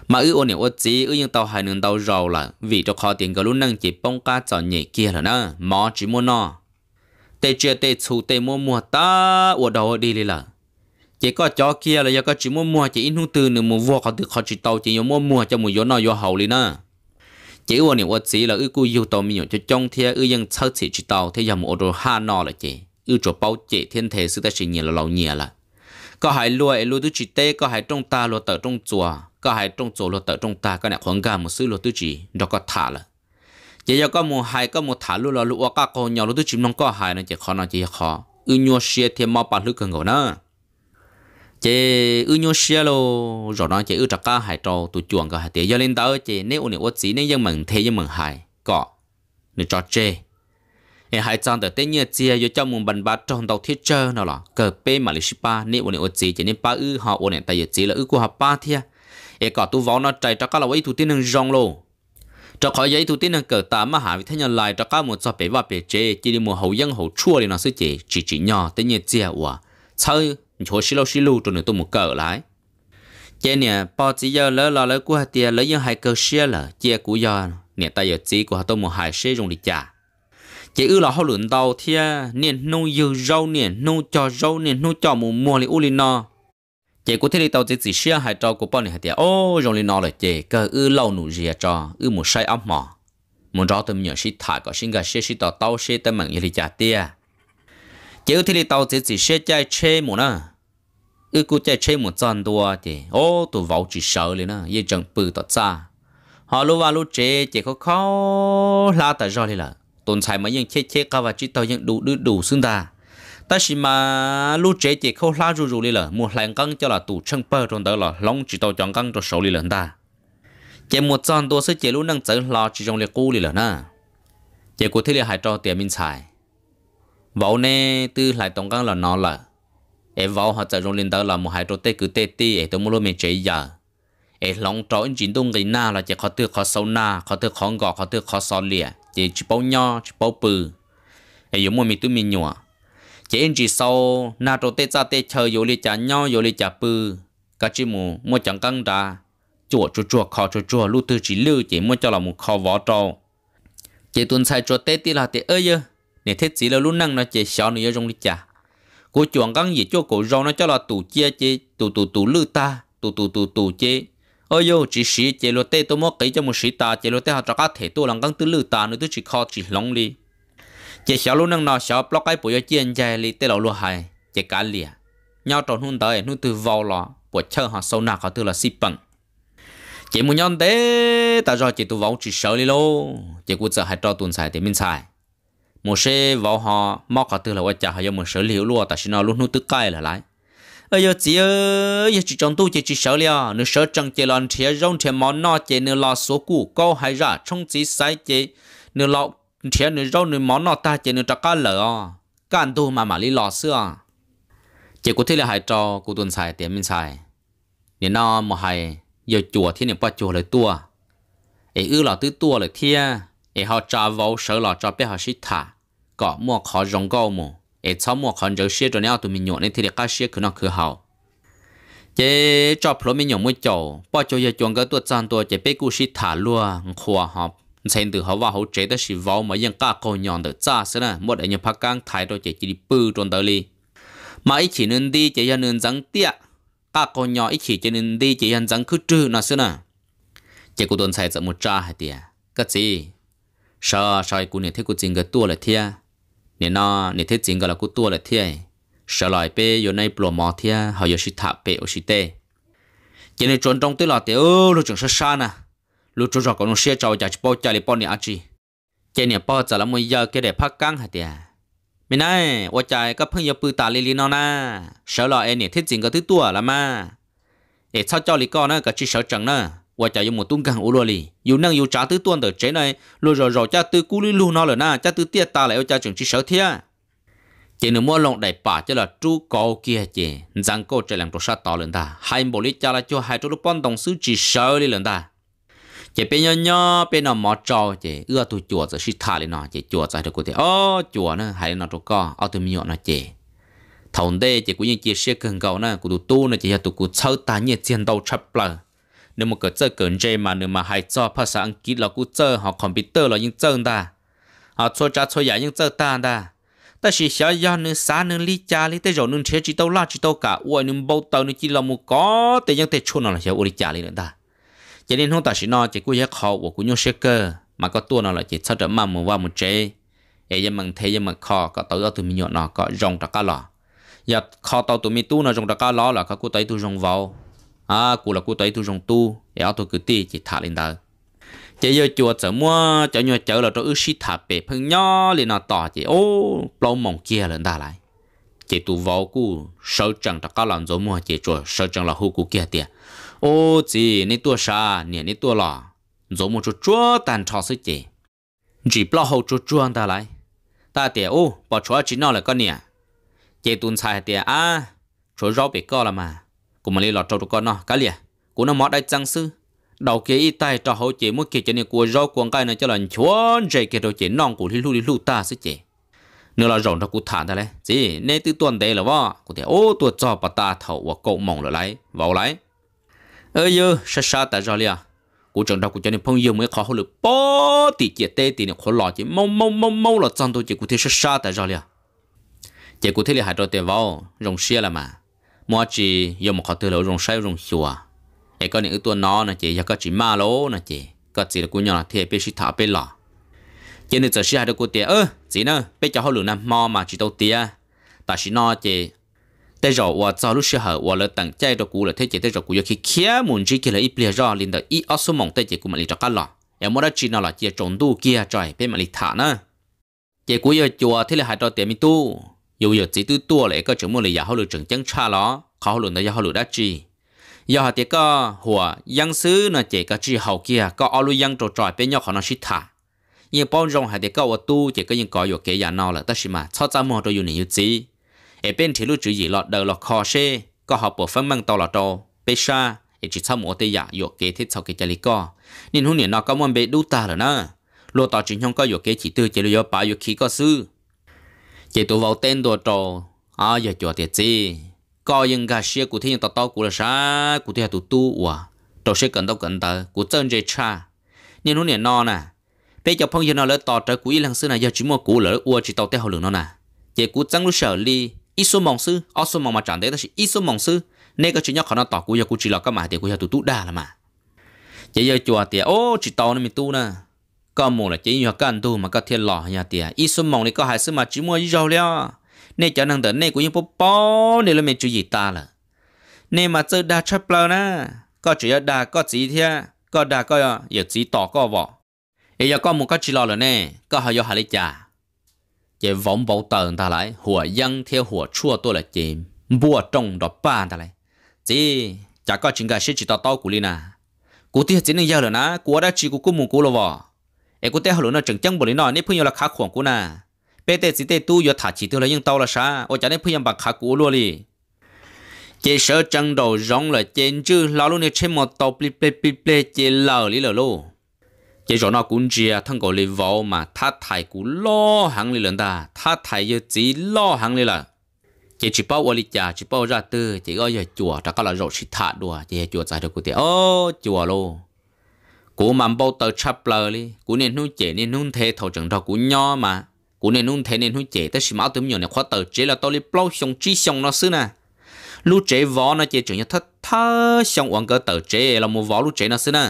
mà ư ôn nhiều chỉ ư nhưng tàu hai nương tàu giàu là vì cho khó tiền cái lúc năng chỉ bông cá cho nhẹ kia là nó mò chỉ mua nó tê chia tê chú tê mua mua ta ở đâu đi li là chỉ có chó kia là do có chỉ mua mua chỉ in hung từ nửa mua vua có được khó chỉ tàu chỉ mua mua cho mùi gió nó gió hậu li nữa chỉ vào niệm vật gì là ư cú yêu tàu mình cho trong thế ư dân sơ chỉ chỉ tàu thế dòng một đồ ha nọ là chị ư chỗ bao chị thiên thể sự ta chỉ nhiều là lâu nhiều là có hai lúa lúa tư chỉ tê có hai trong ta lúa tờ trong chùa có hai trong chùa lúa tờ trong ta có này khoảng cả một sự lúa tư chỉ nó có thả là chỉ giờ có một hai có một thả lúa là lúa có con nhau lúa tư chỉ nó có hai nó chỉ khó nó chỉ khó ư nhua xe thêm mau bạc lúa cần ngủ nữa chị ưu nhô xe lô rõ ràng chị ưu trạc ca hải trò tụ chuồng cả hải tiệt do lên tới chị nếu ổn định ổn chỉ nên dân mừng thế dân mừng hải cọ nên cho chê em hải chọn tới tên như chị do cho mùng bàn bát trong tàu thiết chơi nào là cờ pê mà lịch spa nếu ổn định ổn chỉ chị nên ba ư họ ổn định tại giờ chỉ là ư của họ ba thia em cọ tu võ nó chạy trạc ca là ấy thủ tiên năng rong lo cho khỏi giấy thủ tiên năng cờ tạm mà hải vì thế nhân lại trạc ca một cho bể và bể chê chỉ đi mùa hậu dân hậu chua đi nó sẽ chế chỉ chỉ nhỏ tên như chị à chơi chỗ xí lâu xí lâu cho nên tôi một cờ lại chế nè bỏ chỉ giờ lỡ lo lỡ của hạt tiền lỡ những hai cờ xía là chia của giờ nè ta giờ chỉ của hạt tôi một hai xí dùng để trả chế ư là họ lượn tàu thì nè nô dư rau nè nô cho rau nè nô cho mù mua li u li no chế của thế đi tàu chỉ chỉ xía hai trò của bọn nè hai tiền ô dùng li no là chế cờ ư lâu nụ gì cho ư một sai ấm mỏ muốn rõ tôi nhớ xí thả có xin gà xí xí tàu tàu xí tâm mạng như li trả tiền chế ư thế đi tàu chỉ chỉ xí chạy chê mù nè ư cụ chạy chơi một trận đua thì ô tụ vỗ chỉ sợ liền nè yên chẳng bự tọt xa họ lúc vào lúc chế chỉ có khó la tại rồi là tồn tại mà những chế chế cao và chỉ tao những đủ đủ đủ xứng ta ta chỉ mà lúc chế chỉ khó la rù rù liền là một lần căng cho là tụ chân bơ trong đó là long chỉ tao chọn căng cho số liền ta chỉ một trận đua sẽ chỉ lúc năng chơi là chỉ trong liệt cũ liền nè chỉ cụ thế là hai trò tiền minh xài vỗ nè từ lại tổng căng là nó là e vào họ chạy rong lên đó là một hai trâu tê cứ tê tê e tôi mua lô mình chạy giờ e lòng trâu anh chín đông người na là chỉ khó tư khó sâu na khó tư khó ngọ khó tư khó sò lìa chỉ chỉ bao nho chỉ bao bự e giống mua mình tụi mình nhọ chỉ anh chỉ sau na trâu tê ra tê chơi vô lì chả nho vô lì chả bự cả chỉ mua mua chẳng căng ra chuột chuột chùa khó chuột chùa lúc tư chỉ lưu chỉ mua cho là một khó vỏ trâu chỉ tuần sai chùa tê tê là tê ơi nhớ, nè thế chỉ là lúc năng nó chỉ xóa nữa trong lì chả cô chọn căng gì cho cổ rau nó cho là tủ chia chê tủ tủ tủ lư ta tủ tủ tủ tủ chê ôi yo chỉ sĩ chê lo tê tôi mua cái cho một sĩ ta chê lo tê họ cho cá thể tôi làm căng tứ lư ta nữa tôi chỉ kho chỉ lông đi chê xào luôn năng nào xéo block cái bụi chê anh chê li tê lẩu lúa hay chê cá lìa nhau tròn hôn tới nuôi tôi vào lò bụi chơi họ sâu nạc họ từ là xí bằng chỉ muốn nhon tế ta rồi chỉ tôi vong chỉ sợ đi lô chỉ cứ sợ hai trò tuần xài thì mình xài một số vào họ mò cả từ là qua chả họ một số liệu luôn ta sao nó luôn nút tức cay là lại ơi giờ chỉ ở giờ chị trong tu chỉ chị sợ liền nếu sợ chẳng chỉ lần thì rong thì món nọ chỉ nếu lo số cũ câu hay ra trong chỉ sai chỉ nếu lo thì nếu rong nếu món nọ ta chỉ nếu trắc cả lỡ cái anh tu mà mà đi lo xưa chỉ có thể là hay cho của tuần sai tiền mình sai, nếu nó mà hay giờ chùa thì nếu bắt chùa lại tua ấy ư là tứ tua lại thia e họ trả vô sợ lọ cho bé họ sĩ thả có mua khó rong gâu mù e cháu mua khó rỡ xe rồi nhau tụi mình nhộn nên thì để cá xe cứ nó cứ hậu chế cho plo mình nhộn mới chỗ bao cho giờ chuẩn cái tuột chân tuột chế bé cú sĩ thả luôn khoa học, xem từ họ vào hậu chế đó sĩ vô mà dân cá cô nhọn được cha xí nè một đại nhân phát cang thay đó chế chỉ đi bự tròn tới đi mà ít chỉ nên đi chế giờ nên răng tiệt cá nhọn nhỏ ít chỉ cho nên đi chế giờ răng cứ trừ nó xí nè chế cô tuần sai giờ một cha hay tiệt cái gì sợ sợi cụ nè thế cụ chính cái tua là thia nè nó nè thế chính cái là cụ tua là thia sợ lại bé, vô nay bùa mò thia họ vô sĩ thả bê ở sĩ tê chỉ nên trốn trong tới là tê ô lúc chẳng sợ xa nè lúc chỗ trò còn xe trâu chạy bao chạy đi bao nè chỉ chỉ nè bao giờ là muốn giờ cái để phát căng hả tê mình này, tôi chạy các 朋友 bự ta lì lì nó na, sợ là nè thế chính cái thứ tua là mà, để sao cho lì con nó cái chỉ sợ chẳng nữa. 我就用 một tung càng ô lô dù năng dù trả thứ tuần tới chế này lô rồi rồi cha tư cú lì lu nó rồi na cha tư tiệt ta lại cha trường chỉ sở thia chỉ nếu mua lòng đại bà cho là chú cầu kia chỉ rằng cô trở làm đồ sát to lên ta hai bộ lý cha là cho hai chú lúc bọn đồng sư chỉ sở đi lên ta chỉ bên nhau bên nào mò trò chỉ ưa tụ chùa rồi xịt thả lên nó chỉ chùa rồi được cô thì ô chùa nó hay nó chỗ co ô tụi miệng nó chỉ thầu đây chỉ cũng như chia sẻ cần cầu nè cũng tụ tu nè chỉ là tụ cũng sâu ta nhẹ tiền đầu chập lờ nếu mà cỡ chơi cỡ chơi mà nếu mà hay cho ภาษาอังกฤษเรา cũng chơi họ computer là những chơi ta họ cho cha cho dạy những chơi ta ta ta chỉ sợ do nương xa nương lý cha lý tới rồi nương chơi, chỉ tao la chỉ tao cả uầy nương bao tao nương chỉ là một có tới những tới chôn nó là sẽ uầy cha lý nữa ta cho nên không ta chỉ nói chỉ cũng giác họ của cũng nhau sẽ cơ mà có tuổi nào là chỉ sao đỡ mà một vào một chơi, ấy giờ mình thấy giờ mình khó có tao do tụi mình nhọn nó có rong ra cá giờ khó tới tụi mình tu nó rong ra cá là có cô tới tụi rong vào à cụ là cụ tới tu rồng tu để tôi cứ ti chỉ thả lên đời chỉ giờ chùa chở mua chở nhau chở là cho ước sĩ thả bể phăng nhỏ lên nó tỏ chỉ ô lâu mỏng kia lên ta lại chỉ tu vô cụ sơ chẳng cho các lần rồi mua chỉ chùa sơ chẳng là hú cụ kia tiệt ô chị nít tua sa nè nít tua lò rồi mua cho chúa tàn trò sức chỉ chỉ bao hậu cho chúa ta lại ta tiệt ô bỏ chúa chỉ nó là con nè chỉ tuần sai tiệt à chúa rau bị co là mà cũng mà lọt trâu con nó cá liền cú nó mót đại trăng sư đầu kia y tay cho hậu chỉ một kia chỉ nên cua rau quăng cái này cho là chuồn chạy kia đầu chỉ non của li lu li lu ta sẽ chỉ nếu là rồng cho cú thả ra đấy gì nên từ tuần đấy là vợ cụ thể ô tuột cho bà ta thầu và cậu mỏng là lấy vào lấy ơi ơ sa sa tại rồi liền cú trưởng đâu cú cho nên phong yêu mới khó hơn được bó tỷ chia tê tỷ nên khó lò chỉ mông mông mông mông là trong tôi chỉ cụ thể sa sa tại rồi liền chỉ cụ thể là hai đôi tiền vào rồng xia là mà mua chỉ dùng một khẩu tư lỗ dùng say dùng xua ai có những tuần nó nè chị giờ có chỉ ma lỗ nè chị có chỉ là cô nhỏ là thiệt biết sĩ thảo biết lọ chị nên giờ sĩ hai đứa cô tiệt ơ chị nè biết cho họ lửa nằm mò mà chỉ đầu tiệt ta sĩ nó chị tới rồi qua sau lúc sĩ hở và lỡ tặng chạy được cũ là thấy chị tới rồi cũ giờ khi kia muốn chỉ kia là ít bia rồi liền đó ít ở số mỏng tới chị cũng mà liền cho cá lọ em muốn đó chỉ nào là chị trốn đu kia trời bên mà liền thả nè chị cũ giờ chùa thế là hai đứa tiệt mi tu chỉ 有有只都多嘞，个全部嘞也好了，整整差咯，考了呢也好了得知。giờ họ thì có hùa dân xứ nó chỉ có chi hậu kia có ao lưu dân trò trọi bên nhau họ nó xịt thả nhưng bao rong họ thì có ở tu chỉ có những có kế nhà nào là tất nhiên mà cho ra mua đồ này nhiều gì ở bên thì lưu trữ gì lọt đầu lọt khó xe có họ bộ phân mang to lọt đầu bây xa ở chỉ sau một tay giả dụ kế thiết sau cái chali co nên hôm nay nó có muốn bị đu ta rồi na, lo tàu chỉ nhong có dụ kế chỉ tư chỉ lưu yếu bà dụ khí có sư chỉ tụ vào tên đồ trò à giờ cho tiệt gì coi những cái xe cụ thể như tao tao cụ là sa cụ thể tụ tu à trò xe cần tao cần tao cụ chân dây cha nhưng nó nè no nè bây giờ phong giờ nó lấy tao trở cụ ý lăng sư này giờ chỉ mua cụ lỡ ua chỉ tao tao hậu lượng nó nè chỉ cụ chân lúc sở li ít số mong sư ít số mong mà chẳng đấy đó ít số mong sư nên cái chuyện nhóc họ nó tỏ cụ giờ cụ chỉ là các mà thì cụ giờ tụ tu đa là mà chỉ giờ chùa thì ô chỉ tao nó mình tu nè có mù là chỉ nhờ cần tu mà có thiên lò nhà tiề ít số mong này có hai số mà chỉ mua giàu leo nên cho năng tận này cũng những bố bố nên là mình chú gì ta là nên mà chơi đa chấp lâu na có chỉ đa có chỉ thế có đa có giờ chỉ tỏ có vỏ bây giờ có một cái chỉ lò rồi nè có hai giờ hai lý trà chỉ võng bảo tờ ta lại hùa dân theo hùa chua tôi là chỉ bùa trồng đó ba ta lại chỉ chả có chuyện cái sự chỉ tao tao của na, cụ tiệt chỉ nên giao rồi na cụ đã chỉ cụ cũng muốn cụ lo vỏ em cũng thấy họ nó chừng chân bộ lý nó nên phương nhau là khá khoảng cũ nà bé tê tu yo thả chỉ tiêu lấy nhưng tao là sa ô chả nên phương nhau bằng khá cũ luôn đi chế sợ chân đầu rong là trên chứ lão luôn nên trên một tàu ple ple ple ple chế lờ lý lờ luôn chế rõ cũng chia thằng cổ lý vào mà thả thải cũ lo hàng lý lần ta thả thải yo chỉ lo hàng lý là chị chỉ bao ở ra tư chị ơi giờ chùa là rồi xịt thả đùa chị chùa giải được của tiền ô chùa luôn cú mà bao tờ chapler đi cú nên nuôi chế nên nuôi thế thầu chẳng đó cú nho mà cú nên nuôi thế nên nuôi chế tới xí máu tấm nhiều này khóa tờ chế là tôi đi bao xong chi xong nó xứ nè lú chế võ nó chế chủ nhà thất thơ xong uống cơ tờ chế là mua võ lú chế nó xứ nè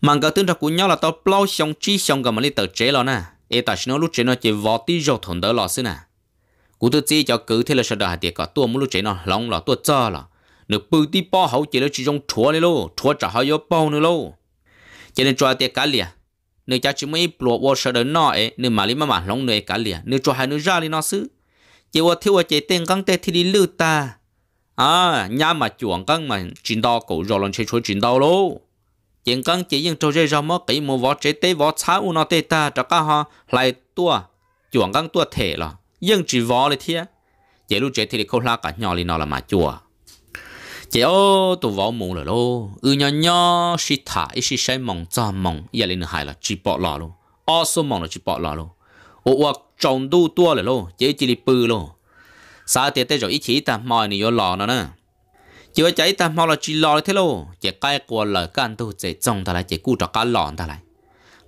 mà cơ tương ra cú nho là tôi bao xong chi xong gần mà đi tờ chế lo nè ê ta xí nó lú chế nó chế võ tí rau thốn đỡ lo xứ nè cú tôi chỉ cho cứ thế là sợ hạt tiệt cả tua mua lú chế nó lòng là tua cho là nửa bự tí bao hậu chế nó chỉ trong chúa này lô chúa trả hơi bao nữa lô cho nên cho tiệt cá liền nếu cha chỉ mới bỏ vô sợ đến nọ ấy nếu mà lý mà mà lòng nơi cá liền nếu cho hai nữ ra đi nó xứ chỉ qua thiếu qua chế tên căng tê thì đi lưu ta à nhà mà chuẩn căng mà chín đo cổ rồi lần chơi chơi chín đo lô chuyện căng chỉ những trâu dây ra mất cái mua vó chế tế vó xá u nó tê ta cho cả họ lại tua chuẩn căng tua thể là nhưng chỉ vó เลย thiệt chỉ lúc chế thì đi không la cả nhỏ thì nó là mà chùa chị ô tụ võ mù rồi lô ư ừ, nhỏ nhỏ xí thả ít xí say mong cho mong giờ lên hai là chỉ bỏ lò lô ô số mong là chỉ bỏ lò lô ô ô trồng đu tua rồi lô chế chỉ đi bự lô sao tiệt tê rồi ít chỉ ta mòi này vô lò nó nè chỉ có cháy ta mau là chỉ lò thế lô chỉ cái của lời can tu chỉ trồng ta lại chỉ cu cho cá lòn ta lại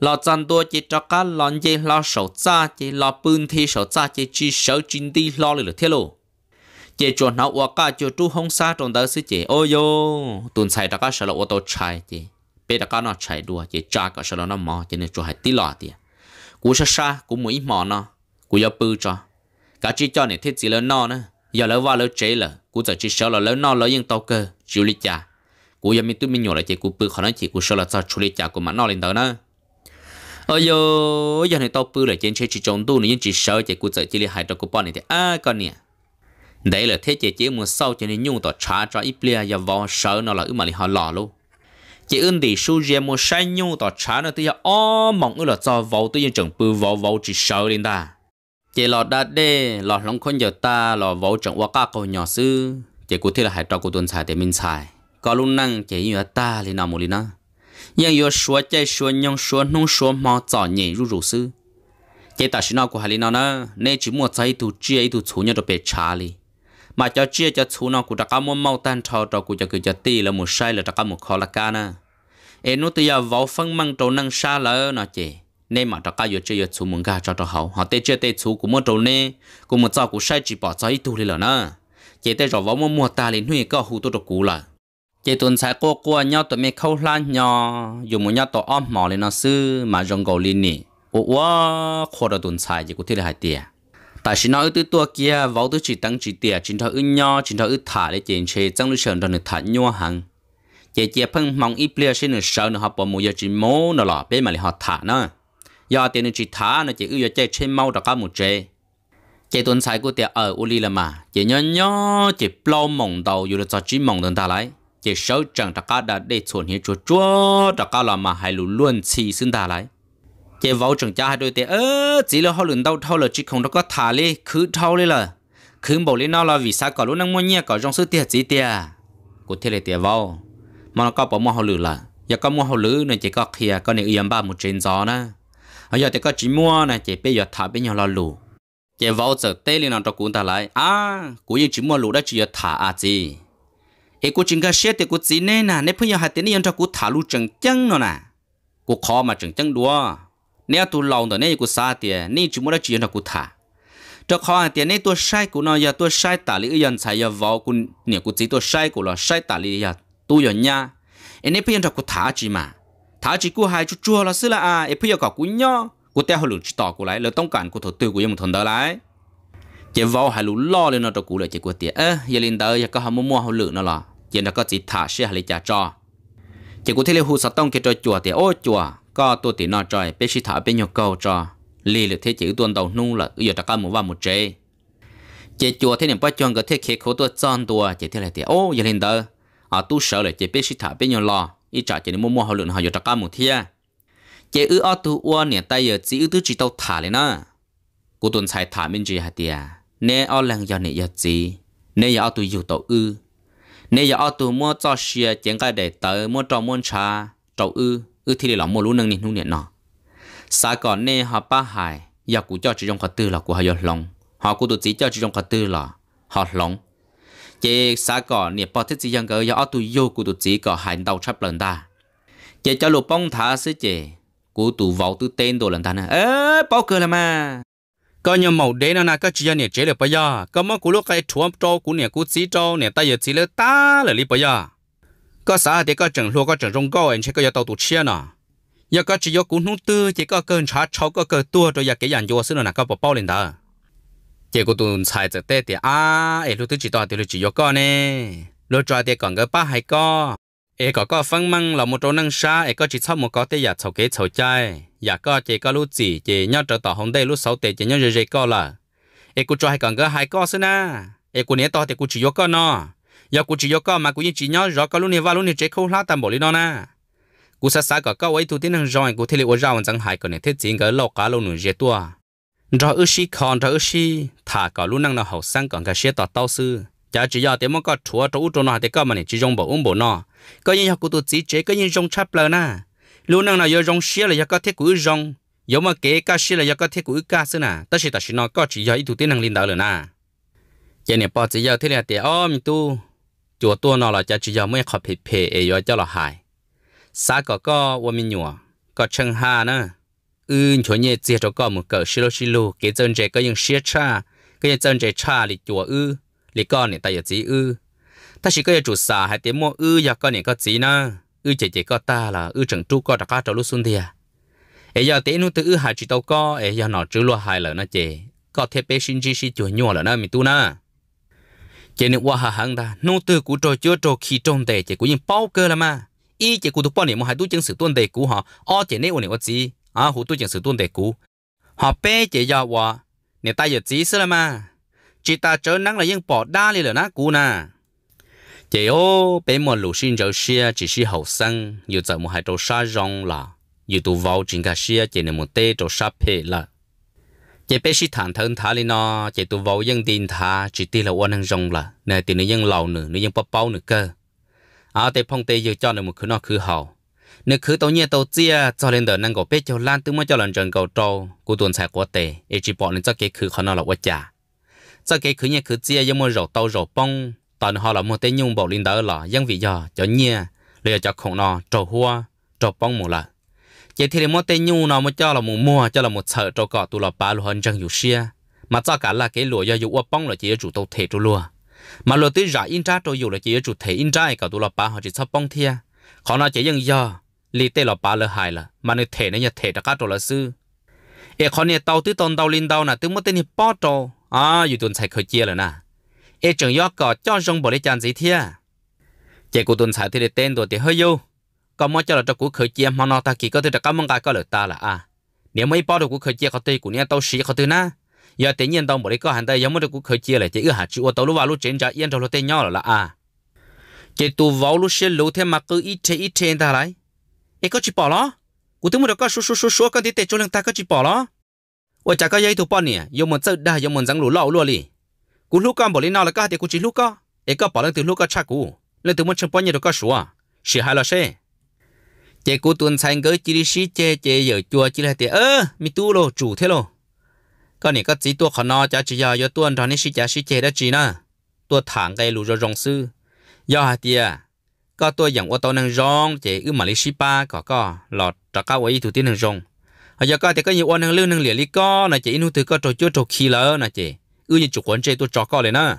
lò chân tua chỉ cho cá lòn chỉ lò sầu cha chỉ lò bươn thì sầu cha chỉ chỉ sầu chín đi lò rồi thế lô chế cho nó và cả cho chú hong xa trong đó sẽ chế ôi yo tuần sai đã cả sờ lo ô tô chạy chế bây đã cả nó chạy đua chế cha cả sờ lo nó mò chế nên cho hai tí lo thì cú sa sa cú mũi mò nó cú giờ bự cho cá chỉ cho này thiết gì lớn nó nữa giờ lỡ vào lỡ chế lỡ cú giờ chỉ sờ lo lớn nó lỡ yên tàu cơ chịu lý cha cú giờ mình tụi mình nhổ lại chế cú bự khó nói chỉ cú sờ lo sao chịu lý cha của mà nó lên đó nữa ôi yo giờ này tàu bự lại chế chế chỉ trồng tu này nhưng chỉ sờ chế cú giờ chỉ lý hại cho cú bọn này thì à con nè đấy là thế chế chế mùa sau cho nên nhung tỏ trả cho ít lia và vò sợ nó là ư mà họ lò luôn chỉ ưng thì su dê mùa sai nhung tỏ trả nó tới ó mong ư là cho vò tuy nhiên chẳng bư vò vò chỉ sợ đến ta chỉ lọ đã đê lọ lòng con giờ ta lọ vò chẳng qua các con nhỏ sư chỉ cụ thể là hải trò của tuần xài để mình xài có lúc năng chỉ như ta thì nào một lý nữa nhưng yo số chơi số nhung số nung số mò trò nhảy rú rú sư chỉ ta xin nó của hải lý nào nè nên chỉ mua chơi tu chia tu chủ nhau được bề trả li mà cho chia cho chú nó của các một mau tan thọ trò của cho cứ cho tì là một sai là các một khó là cả na em nói từ giờ vào phân măng trâu năng xa là nó chỉ nên mà có giờ chơi chú muốn ga cho cho hậu họ tê chơi tê chú của một trâu nè của một trâu của sai chỉ bỏ cho ít tu đi là na chỉ tê rồi vào một mua ta lên huy có hủ tu được cũ là chỉ tuần sai cô cô nhau tụi mình khâu lan nhau, dùng một nhau tụi om mỏ lên nó sư mà rong gầu liền nè ủa khổ đó tuần sai chỉ có thể là hai tiền ta chỉ nói từ tua kia vào từ chỉ tăng chỉ tiệt chỉ thọ ư nho chỉ thọ ư thả để chèn chê trong lúc sờn đòn thả nhua hàng chị chị phăng mong ít bia xin được sợ nó họ bỏ mua giờ chỉ mố nó lọ bé mà lại họ thả nó do tiền chỉ thả nó chỉ ư giờ chơi trên mau đặc cá một chơi chị tuần sai của tiệt ở uli là mà chị nhớ nhớ chị plau mỏng đầu dù là cho chỉ mỏng đơn ta lại chị sợ chẳng đặc cá đã để chuẩn hiệu chúa chúa đặc cá là mà hay luôn luôn chỉ xin ta lại chế vào trường cha hai đôi tiền ơ chỉ là họ lần đầu thâu là chỉ không nó có thả đi cứ thâu đi là cứ bỏ đi nó là vì sao có lúc năng mua nhẹ có trong số tiền gì tiền của thế là tiền vào mà nó có bỏ mua họ lử là giờ có mua họ lử này chỉ có kia có này yên ba một trên gió nữa bây giờ thì có chỉ mua này chỉ bây giờ thả bây giờ là lù chế vào giờ tê lên nó cho cũng ta lại à cũng như chỉ mua lù đã chỉ giờ thả à gì ấy cũng chính cái xe thì cũng chỉ nè nếu bây giờ hai tiếng này cho cũng thả lù chẳng chăng nó nè cũng khó mà chẳng chăng đùa nếu tu lòng rồi nếu cụ xa tiền nếu chúng muốn chuyện là cụ thả cho khó tiền nếu tôi sai cụ nó giờ tôi sai tả lý dân sai giờ vào cụ nếu cụ chỉ tôi sai cụ là sai tả lý giờ tu giờ nha em nếu bây giờ cụ thả chỉ mà thả chỉ cụ hai chút chua là xí là à em bây giờ cụ nhó cụ theo hồ lũ chỉ tỏ cụ lại lỡ tông cản cụ thổ tư cụ yếm thằng đó lại chỉ vào hai lũ lo lên nó cho cụ lại chỉ cụ tiền ơ giờ lên tới giờ có ham mua hồ lũ nó là giờ nó có chỉ thả xe hai lý trả cho chỉ cụ thấy là hồ sát tông kia cho chùa tiền ô chùa có tôi thì nói rồi bé sĩ thảo bé nhau câu cho lì được thế chữ tuần đầu nu là giờ ta có một vào một chế chế chùa thế niệm bao chọn cái thế kia khổ tôi chọn tôi chế thế này thì ô giờ lên đó à tu sợ là chế bé sĩ thảo bé nhau lo ý trả chế mua mua họ lượng họ giờ ta có một thế chế ư ở tu uo nè tay giờ chỉ ư tu chỉ tao thả lên nè cô tuần sai thả mình gì hả tiệt nè ở lần giờ này giờ gì nè giờ ở tu yêu tao ư nè giờ ở tu mua cho xe chén cái để tới mua cho mua trà tao ư ừ thì để lỏng một luôn nâng nín hung điện nọ xã còn nè họ ba hải giờ cú cho chỉ trong khóa tư là của họ giọt lòng họ cú tụt chỉ cho chỉ trong khóa tư là họ lòng chế xã còn nè bỏ thiết chỉ dân cỡ giờ ở tụi vô cú tụt chỉ có hành đầu chấp lần ta chế cho lục bông thả xí chế cú tụi vào tụi tên đồ lần ta nè ế bao cười là mà có nhiều mẫu đế nó là các chị nhà chế được bây giờ có món cú lúc cái chuông trâu cú nè cú chỉ trâu nè ta giờ chỉ là ta là lý bây giờ có xã thì có trồng lúa có trồng rong gò anh sẽ có tàu tụt xe nè giờ có chỉ có cún hung tư chỉ có cơn chả cháu có cơn tua rồi giờ cái dàn vô xưa là có bỏ bao lên đó chỉ có tụi sai giờ tết thì à em lúc tôi chỉ to thì lúc chỉ có con nè lúc trai thì còn cái ba hai con em có có phân măng là một chỗ năng xa em có chỉ sau một có tết giờ sau kế sau trai giờ có chỉ có lúc gì chỉ nhau trở tỏ hôm đây lúc sau tết chỉ nhau rồi rồi có là em cũng cho hai còn cái hai con xưa na em cũng nhớ to thì cũng chỉ có con nó giờ cụ chỉ yêu có mà cụ yên chỉ nhớ rõ có lúc này vào lúc này chế khâu lá tạm bỏ đi đó na cụ sa sa cả câu ấy tu tiến hàng rồi cụ thế liệu ra vẫn chẳng hại cái này thiết chính cái lô cá lâu nữa dễ tua rõ ước si còn rõ ước si thả cả lúc năng nào học sang còn cái xe tọt tao sư chả chỉ giờ tiếng mong có chúa chỗ trâu nọ thì có mà này chỉ dùng bộ uống bộ nọ cái gì học cụ tu chỉ chế cái gì dùng chắp lờ na lúc năng nào giờ dùng xe là giờ có thế cụ dùng giờ mà kế cá xe là giờ có thế cụ cá sư nà tất nhiên ta chỉ nó có chỉ giờ ít tu tiến hàng linh đạo rồi na giờ dạ này bỏ chỉ giờ thế là tiền ôm tu chùa tua nó là cha chỉ giờ mới phê phê ấy rồi cho là hại xã có có vô mình nhua có chân hà nữa ừ chỗ nhẹ chia cho có một cỡ xí lô cái chân trẻ có những xí cha cái chân trẻ cha thì chùa ư thì con này ta giờ ư ta chỉ có chủ xã hay tiếng mua ư giờ con này có chỉ nữa ư chỉ chỉ có ta là ư chẳng tu có đặc cá trâu lúc xuân à ấy giờ tiếng nu từ ư hai chỉ tàu có ấy giờ nó chữ lo hai lợ nó chỉ có thể bé sinh chi chi chùa nhua lợ nó mình tu nữa chỉ nên qua hàng ta nô tư cũ trò chưa trò khi trong đề chỉ cũng những bao cơ là mà ý chỉ của tụi bao này mà hai tụi chân sự tuân đề cũ họ ở chỉ nên ổn định gì à hồ tụi chân sự tuân đề cũ, họ bé chỉ do hòa nên ta giờ chỉ xí là mà chỉ ta trở năng là những bỏ đa đi rồi nát cũ nà chỉ ô bé mòn lũ sinh rồi xia chỉ xí hậu sinh, rồi giờ một hai trâu sa rong là dù tụ vào chính cả xia chỉ nên một tê trâu sa phê là chỉ biết sĩ thản thân thà lên nó chỉ tụ vào dân tin thà chỉ tin là quan năng rong là nè tin nó dân lầu nữa nó dân bao bao nữa cơ à tê phong tê giờ cho nó một cứ nó cứ hào, nếu cứ tàu nhẹ tàu chia cho lên đời năng có biết cho lan từ mới cho lần trần cầu trâu của tuần xài quá tệ, ấy chỉ bỏ nên cho cái khử khó nó là quá trả cho cái khử nhẹ khử chia giống mua rổ tao rổ bông tần họ là một tên nhung bảo linh đỡ là dân vị giờ cho nhẹ bây cho khổ nó trâu hoa trâu bông một lần vậy thì mua tên nhu nó mới cho là một mua cho là một sợ cho cọ tụi là ba luôn hơn chẳng hiểu gì, mà cho cả là cái lúa do dụ bông là chỉ chủ tàu thể cho lúa mà lúa tê rải in tra cho dụ là chỉ chủ thể in tra cả tụi là ba họ chỉ sắp bông thia khó nó chỉ dân do lì tê là ba là hại là mà nơi thể nó nhà thể đã cá tụ là sư ê khó nè tàu tứ tồn tàu linh tàu nè tứ mua tê nè bao trâu à dù tuần xài khởi chia rồi nè ê chẳng do cọ cho rong bỏ chăn gì thia chỉ của tuần xài thì tên đồ thì hơi yêu có mỗi cho là cho cuộc khởi chiến mà nó ta kỳ có thể là cảm ơn cái có lợi ta là à nếu mấy bao được cuộc khởi chiến có thể của nhà tao sĩ có thể na giờ tự nhiên tao một đấy có hàng tay giống được cuộc khởi chiến lại chỉ ở hạt chữ tao lúc lúa lúa trên trả yên cho nó tên nhau là à chỉ tu vào lúa xe lúa thêm mà cứ ít thế ít thế ta lại ấy có chịu bỏ lo cú tưởng được có số số số số cái tết cho lần ta có chịu bỏ lo ôi chả có dây thủ bọn nè dùng một sợi đa dùng một răng lũ lão luôn đi cú lúc con bỏ lên nào là cái thì cú chỉ lúc có ấy có bỏ lên từ lúc có cha cú lên từ một chân bọn nhà được có số à chỉ hai là xe chế cú tuần sang gỡ chỉ đi xí chế chế giờ chùa chỉ là thế ơ mi tu lo chủ thế lo con này có chỉ tua khó nọ cho chỉ giờ giờ tuần đó này xí chả xí chế đó chỉ na tua thẳng cái lù rồi rong sư giờ hả tia có tua dạng ô tô năng rong chế ư mà lý xí ba có có lọt trả cao với thủ tiên năng rong ở giờ có thì có nhiều ô năng lưu năng liệt lý có là chế inu thứ có trò chúa trò khí lỡ là chế ư như chủ quán chế tua trò co lên na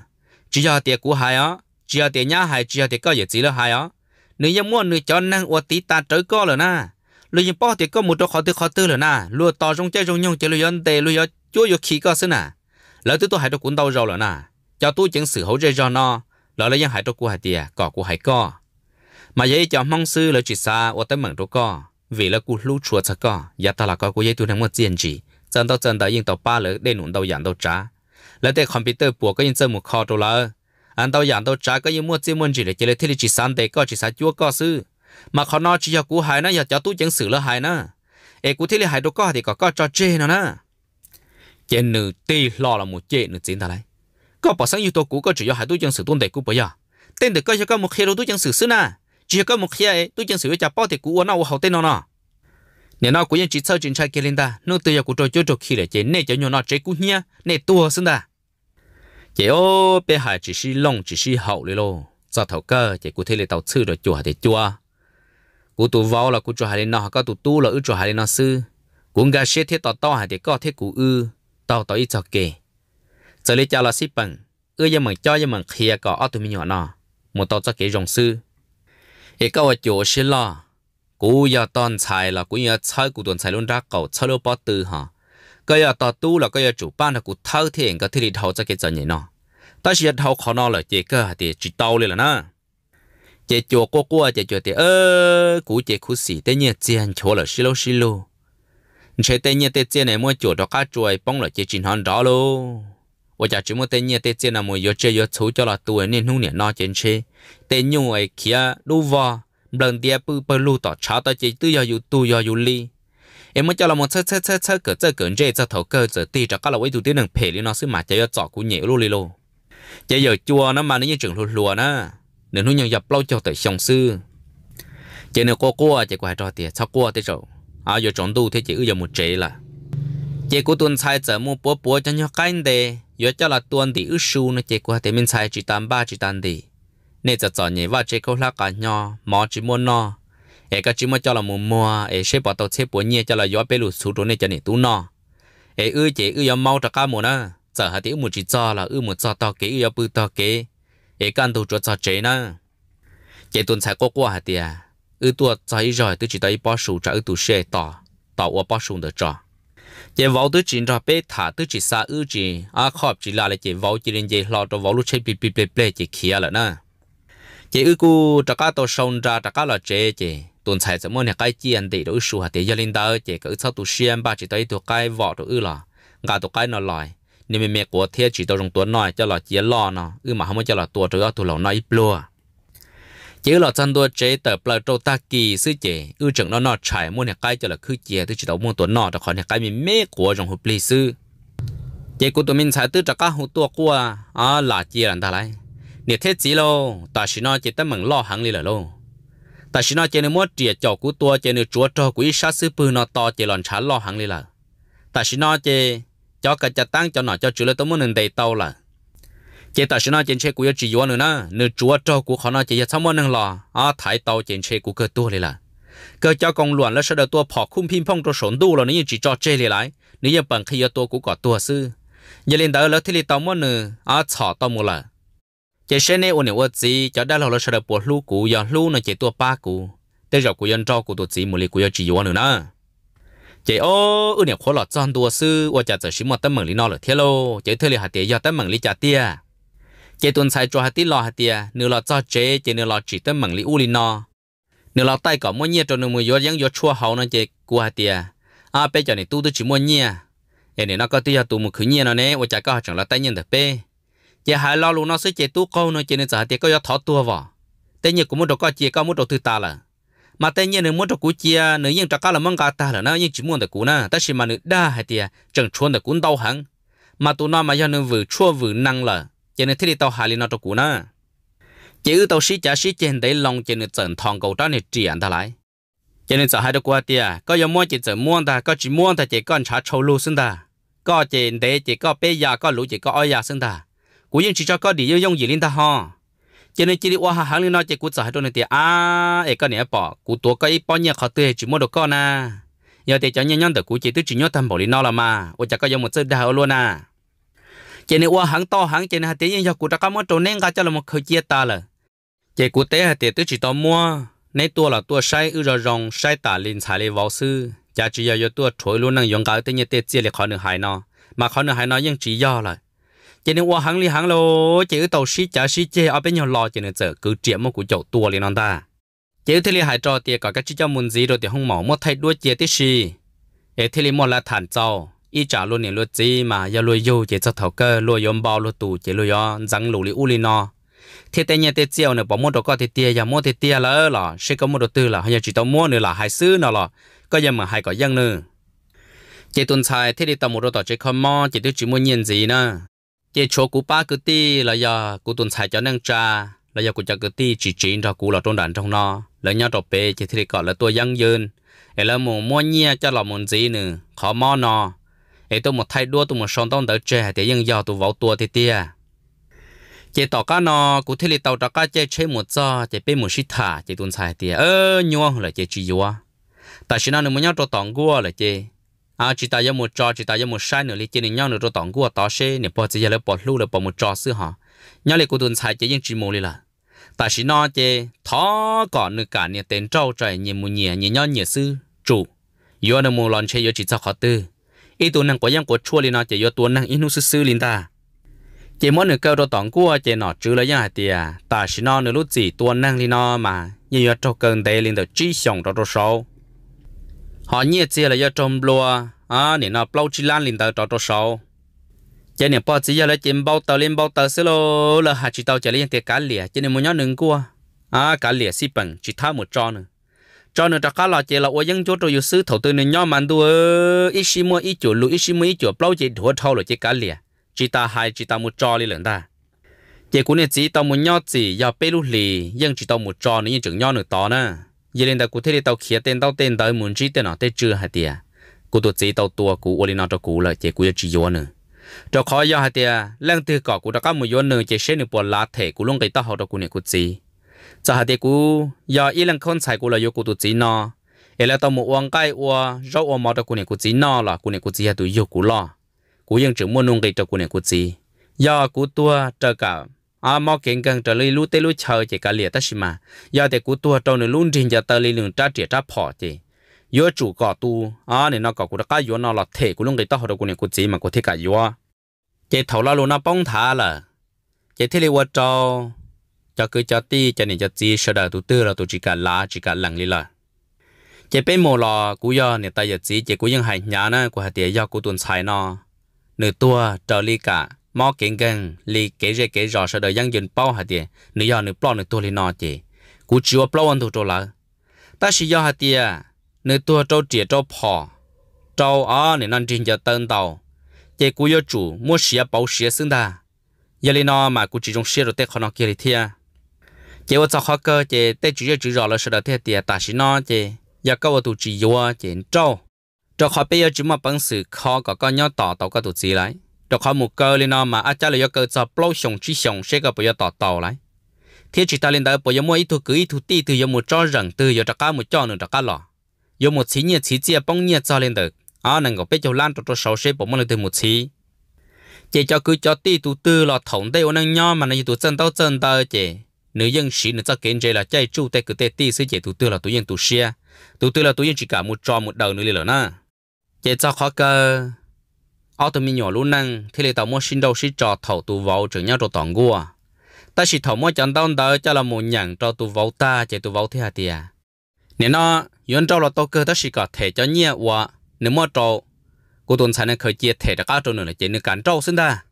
chỉ giờ tia cú hai á chỉ giờ tia nhá hai chỉ giờ tia có giờ chỉ là hai á nếu như muốn nếu cho năng ua tí ta trời có rồi na lúc như bao thì có một chỗ khó tư khó tư rồi na lúa to trong chơi trong nhung chơi lúa dân tề chúa vô khí có xí nà lỡ tôi tôi hãy cho cuốn đầu rồi rồi na cho tôi chứng sự hậu dây cho nó lỡ lấy dân hãy cho cô hãy tiề cỏ cô hãy co mà vậy cho mong sư lỡ chỉ xa ua tới mảng cho co vì là cô lú chúa cho co giá ta là co cô dây tôi đang muốn tiền gì chân tao chân tao yên tao ba lỡ để nụ tao dặn tao trả lỡ để computer bùa cái yên chân một kho rồi lỡ anh tao dạng tao trái có những mua chiếc môn chỉ để chỉ lấy thế chỉ sáng để có chỉ sáng chúa có sư mà khó nói chỉ cho cú hại nó giờ cho tú chẳng xử lỡ hại nó ê cú thế là hại đâu có thì có có cho chê nó nè chê nữ tì lo là một chê nữ chính ta lấy có bảo sáng yêu tôi cú có chỉ cho hại tú chẳng xử tuân đệ cú bây giờ tên được có cho có một khi đâu tú chẳng xử sư nè chỉ có một khi ấy tú chẳng xử cha bao thì cú uốn nó hậu tên nó nè nên nó cũng chỉ sau chính trai kia lên ta nó tự giờ cú trò chơi trò khi để chế nè cho nhau nó chế cú nhia nè tua xưng ta chỉ ô bé hải chỉ xí lông chỉ xí hậu lê lô cho thầu cơ chỉ cụ thể là tàu sư rồi chùa thì chùa cụ tụ vào là cụ chùa hải nó có tụ tu là ư chùa hải nó sư cũng gà xe thế tàu tàu hải thì có thế cụ ư tàu tàu ít cho kề giờ lấy cho là xí bằng ư giờ mình cho giờ mình khía có ở tụi mình nhỏ nó một tàu cho kề rồng sư thì có ở chỗ xí lo cụ giờ toàn xài là cụ giờ chơi cụ tuần xài luôn ra cầu chơi lô bó tư hả cái giờ tao tu là cái giờ chủ ban là cụ thâu thiện cái thì thâu cho cái giờ nhỉ nó ta chỉ thâu khó nó là chỉ cơ thì chỉ tao lên là nó chỉ chùa cô cô chỉ chùa thì ơ cụ chỉ cụ sĩ tên nhỉ tiền chỗ là xí lô xí lô chế tên nhỉ tên tiền này mua chùa đó cá chuối bông là chỉ chín hòn đó luôn và chả chỉ mua tên nhỉ tiền là mua yếu chế yếu cho là tuổi nên hung niệm nó trên chế tên nhung ấy kia đu vò lần địa bự bự lu tỏ cháo ta chỉ tự do dù tu li em mới cho là một chơi chơi chơi chơi cỡ chơi cỡ dễ cho thầu cơ giờ ti cho các là quay tụi tiếng đừng phê đi nó xí mà chơi cho của nhẹ luôn đi luôn chơi giờ chua nó mà nó như trường lùa lùa nó nên nó nhận nhập lâu cho tới sông sư chơi nếu cô cô chơi quay trò tiền sau cô thế rồi à giờ chọn tu thế chỉ giờ một chế là chơi của tuần sai giờ mua bố bố cho nhau cái đề giờ cho là tuần thì ước su nó chơi qua thì mình sai chỉ tám ba chỉ tám đi nên giờ chọn nhẹ vào chơi câu lạc cả nhau mò chỉ muốn no hệ cái chỉ cho là mùa mùa hệ sẽ bỏ tàu xe bốn nhẹ cho là gió bê lụt xuống chỗ này cho nên tú nọ hệ ư chỉ ư gió mau cho cá mùa nữa giờ hạt tiêu một chỉ là ư một cho to kế ư gió bự to kế hệ căn tàu cho cho chế nữa chế tuần sai qua qua hạt ư tua cho ý rồi tôi chỉ tới bỏ sủ cho ư tụ xe tỏ tỏ bỏ sủ được cho chế vào tôi chỉ cho bé thả tôi chỉ xa ư chỉ à khóc chỉ là chế vào chỉ lên chế lo vào lúc chế bị bị bị bị chế kia là nữa chế ư cô trắc cá tàu sông ra trắc cá là chế chế tuần sai sớm mua nhà cái chiên để đối xu hạt để gia linh đó chỉ cứ sau tu xuyên ba chỉ tới tu cái vỏ tu ư là gà tu cái nó lòi nên mình mẹ của thế chỉ tôi trong tuần nói cho là chia lo nó ư mà không cho là tua cho tu lẩu nói ít lúa chỉ là chân tôi chế tờ plơ trâu ta kỳ sư chế ư chừng nó nó chạy mua nhà cái cho là cứ chia tôi chỉ đầu mua tuần nọ đó khỏi nhà cái mình mẹ của trong hộp lý sư chỉ của tụi mình sai tư cho các hộp tua của à là chia là ta lại nhiệt thế chỉ lô ta chỉ nói chỉ tới mừng lo hàng đi là lô แต่ชินเาเจนมัวเจียจอกูตัวเจนจัวจอกุยชาซื้อปืนนอตอเจหลอนฉันรอหังเลยล่ะแต่ชินเจเจจอกะจะตั้งเจ้าหน่อเจ้าจุเลตมุนหนึ่งเดเตาล่ะเจแต่ฉันเาเจนเชกุยจีวันหนึ่งนะหนึ่งจัวจอกูขอนอเจยทั้งหมดหนึ่งหล่ออาถ่ายเตาเจนเชกูเกิดตัวเลยล่ะเกิดเจ้ากองหลวนและเสด็จตัวผอคุ้มพิมพ์พ่องตัวสนดูเรานี่ยจีจอเจเลยไรนี่ยเปิงขยตัวกูกอดตัวซื้อยาเล่นเดอแล้วที่ลีตามว่าหนึ่งอาฉอเตามุล่ะ chỉ xem này ôn ôn gì cho đã lâu rồi sợ bộ lú cũ giờ lú nó chỉ tua ba cũ tới giờ cũ dân trao cũ tụt gì một lì cũ giờ chỉ vào nữa nè chỉ ô ôn này khó lọt trong đua sư và chả giờ xí một tấm mừng lì nọ là thế lô chỉ thôi là hạt tiền giờ tấm mừng lì chả tia chỉ tuần sai cho hạt tiền lo hạt tiền nửa lọ cho chế chỉ nửa lọ chỉ tấm mừng lì u lì nọ nửa lọ tay có mua nhiệt cho nửa mua gió giăng gió chua hậu nó chỉ cũ hạt tiền à bây giờ này tu tu chỉ mua nhiệt em này nó có tia tu một khứ nhiệt nó nè và chả có chẳng là tay nhân được bê chị hãy lo luôn nó sẽ chị tu câu nó chị nên giờ thì có thọ tua vào tên nhiên cũng muốn đầu có chia có muốn đầu thứ ta là mà tất nhiên nữa muốn cú chia chị nữa nhưng chắc là mong cả ta là nó nhưng chỉ muốn được cú nữa ta chỉ mà nữa đa hay thì chẳng chuồn được cũng đau hẳn mà tụi nó mà do nó vừa chua vừa năng là cho nên thế thì tao hại lên nó cho cú nữa. chỉ ở tao sĩ trả sĩ trên đấy lòng cho nên chẳng thòng cầu đó này chỉ ăn ta lại cho nên giờ hai đứa qua tia có giờ mua chỉ chẳng mua ta có chỉ muốn ta chỉ con trả trâu lưu xưng ta có chỉ để chỉ có bé già có lũ chỉ có oi già xưng ta cú yên chỉ cho có đi yêu dùng gì lên ta ho cho nên chỉ đi qua hàng lên nói chỉ cú sợ hết rồi thì à ấy con này bỏ cú tua cái bao nhiêu khó tươi chỉ mua được con à giờ thì cho nhau nhau được cú chỉ tới chỉ nhớ thầm bỏ đi nó là mà ôi chắc có dùng một sự đào luôn na, cho nên qua hàng to hàng cho nên hạt tiền giờ cú đã có một chỗ nên cả cho là một khẩu chia ta là chỉ cú tế hạt tiền tôi chỉ tao mua nên tua là tua sai ư rồi rong sai tả lên xài lên vào sư chả chỉ giờ giờ tua trôi luôn năng dùng cái tới như tết chia là khó nửa hải mà khó nửa hải nó nhưng chỉ do là chỉ nên qua hàng li hàng lô chỉ tàu ship chở ship chê ở bên nhau lo chỉ nên giờ cứ chuyện mà cũng chỗ tua liền non ta chỉ thấy li hải trò tiền cả các chiếc cho muốn gì rồi thì không mỏ mất thay đuôi chia tí gì ấy thế li mỏ là thản trâu ý trả luôn liền luôn gì mà giờ luôn yêu chỉ cho thầu cơ luôn yếm bao luôn tù chỉ luôn yon răng lù li u li no thế tây nhà tây chiều nữa bỏ mua đồ có thì tia giờ mua thì tia là ơ là sẽ có mua đồ tư là hay chỉ tao mua nữa là hai xứ nào là có giờ mà hai có dân nữa chỉ tuần sai thế đi tao mua đồ tao chỉ không mò chỉ tôi chỉ mua nhiên gì nữa chế chỗ cú ba cứ ti là giờ cú tuần xài cho năng cha, là giờ cú cho cứ ti chỉ chỉ cho cụ là trong đàn trong nó là nhau đọc bể chỉ thì gọi là tôi dân dân ấy là một mua nhia cho là muốn gì nữa khó mò nó ấy tôi một thay đua tôi một son tông đỡ trẻ để dân giờ tôi vào tua thì tia chế tỏ cá nó cú thì tàu tỏ cá chế chế một giờ chế bên một xít thả chế tuần xài tia ơ nhuông là chế chỉ vua tại sao nó muốn nhau cho tòng gua là chế à chỉ ta yêu một trò chỉ ta yêu một sai nữa thì chỉ nên nhau nữa rồi tỏng của tao sẽ nên bỏ chỉ là bỏ lưu là bỏ một trò xí hả nhau lại cô tuần sai chỉ những chỉ mồ là ta chỉ nói chỉ thọ còn nữa cả nhà tên trâu trời nhiều một nhà nhiều nhau nhiều sư chủ yêu nó mồ lon chơi yêu chỉ cho khó tư ý tuần năng của dân của chua liền nó chỉ yêu tuần năng ít nút sư sư liền ta chỉ mỗi nửa câu đồ tỏng của chỉ nó chứ lấy nhà thì ta chỉ nói nửa lúc chỉ tuần năng liền nó mà nhiều trâu cần tê liền được chỉ xong rồi rồi sau họ nhiệt chia là do trồng lúa à nè nó bao chi lan liền tờ trò trò sầu cho nên bao chỉ giờ là chim bao tờ lên bao tờ xí lô là hạt chỉ tàu chả liên tiền cá lìa cho nên muốn nhớ nâng cua à cá lìa xí bằng chỉ tháo một trò nữa cho nên các lọ chỉ là ô dân chỗ tôi sư thầu tư nên nhau mà đua ít xí mua ít chỗ lũ ít xí mua ít chỗ bao chỉ thua thâu rồi chỉ cá lìa chỉ ta hai chỉ ta một trò đi lần ta chỉ cũng nên chỉ tao muốn nhau chỉ giờ bê lũ lì nhưng chỉ tao một trò nữa chừng nhau nữa to nữa giờ lên đó cụ thể đi tàu kia tên tàu tên tới muốn chỉ tên nó tới chưa hả tiệt cụ tổ chức tàu tua cụ ôn lên nó cho cụ là chỉ cụ chỉ vô nữa cho khó do hả tiệt lần thứ cọ cụ đã có một vô nữa chỉ sẽ nửa bộ lá thẻ cụ luôn cái tàu họ cho cụ này cụ chỉ cho hả tiệt cụ do ít lần con sai cụ là vô cụ tổ chức nó ấy lại tàu một uang cái uo rau uo mò đó cụ này cụ chỉ nó là cụ này cụ chỉ hả tụi vô cụ lo vẫn cụ ยัง chỉ muốn nung cái cho cụ này cụ chỉ do cụ tua cho cả อามอเก่งกันจะลีลู่เตลุเชอร์จีกาเลียตัชมายาเแต่กูตัวโตเนี่ยลุ่นจริงจะเตลีหนึ่งจ้าเจียจ้าพอจียอดจู่ก็ตัวอ๋อเนี่ยนอกกูจะก้ายย้อนเลาเทกูลงกีต่อหัวกูเนี่ยกูจีมันกูเทกายย้อเจี๊ยทั่วลาลู่น่ะป้องท่าละเจี๊ยเทลีวัดจอจะเกิดจะตีจะเนี่ยจะจีเสด็จตัวเตอร์เราตวจีกัาลาจีกันหลังลีละเจี๊เป็นโมลากูยอดเนี่ยตายจีเจี๊ยกูยังหายหาเนี่ยกูหาเดียวกูตุนใช้เนาะหนึ่งตัวเจ้าลีกา mò kiện gần li kể ra kể rõ sau đời dân dân bao hạt tiền nữ do nữ bao nữ tôi lì nọ chị cú chịu bao anh tôi trâu lợ ta chỉ do hạt tiền nữ tôi trâu trẻ trâu phò trâu ở nữ non trên giờ tân tàu chị cú yêu chủ mua xía bao xía xứng ta giờ lì nọ mà cú chỉ trong xía rồi tết khó nọ kia lì thia chị vợ cháu khó cơ chị tết chủ yếu chủ rõ là sau đời thế tiền ta chỉ nọ chị giờ câu tụ chỉ yêu chị trâu trâu khó bây giờ chỉ mà bằng sự khó có con nhau tỏ tàu có tụ gì lại cho khó một cơ lên mà à cha là cơ cho bao sòng chỉ sòng sẽ có bây giờ tỏ lại thế chỉ ta lên đó bây giờ mỗi thu cứ thu ti từ giờ một cho rằng từ giờ cho cá một cho nữa cho cá lọ giờ một xí nhiệt xí chia bông nhiệt cho lên được à nàng có biết cho lan cho cho sáu sẽ bỏ mỗi từ một xí chỉ cho cứ cho ti tu tư là thống đây ông nàng nhau mà tu chân tao chân tao chỉ nữ dân sĩ nữ cho kiến chế là chạy chu tê cứ tê ti sư chỉ tu tư tu dân tu xia tu tư là tu dân chỉ cả một trò một đầu nữa liền nữa nè chỉ cho khó cơ ở tụi mình nhỏ lúc nâng thì lại tàu mua sinh đầu sẽ cho thầu tụ vào trưởng nhau cho toàn gua ta chỉ thầu mua chẳng đau đỡ cho là một nhàng cho tụ vào ta chạy tụ vào thế hà tiề nếu nó yên trâu là tôi cơ ta chỉ có thể cho nhẹ và nếu mua trâu cô tuần sản này khởi chia thể ra cá trâu nữa là chỉ nên cản trâu xin ta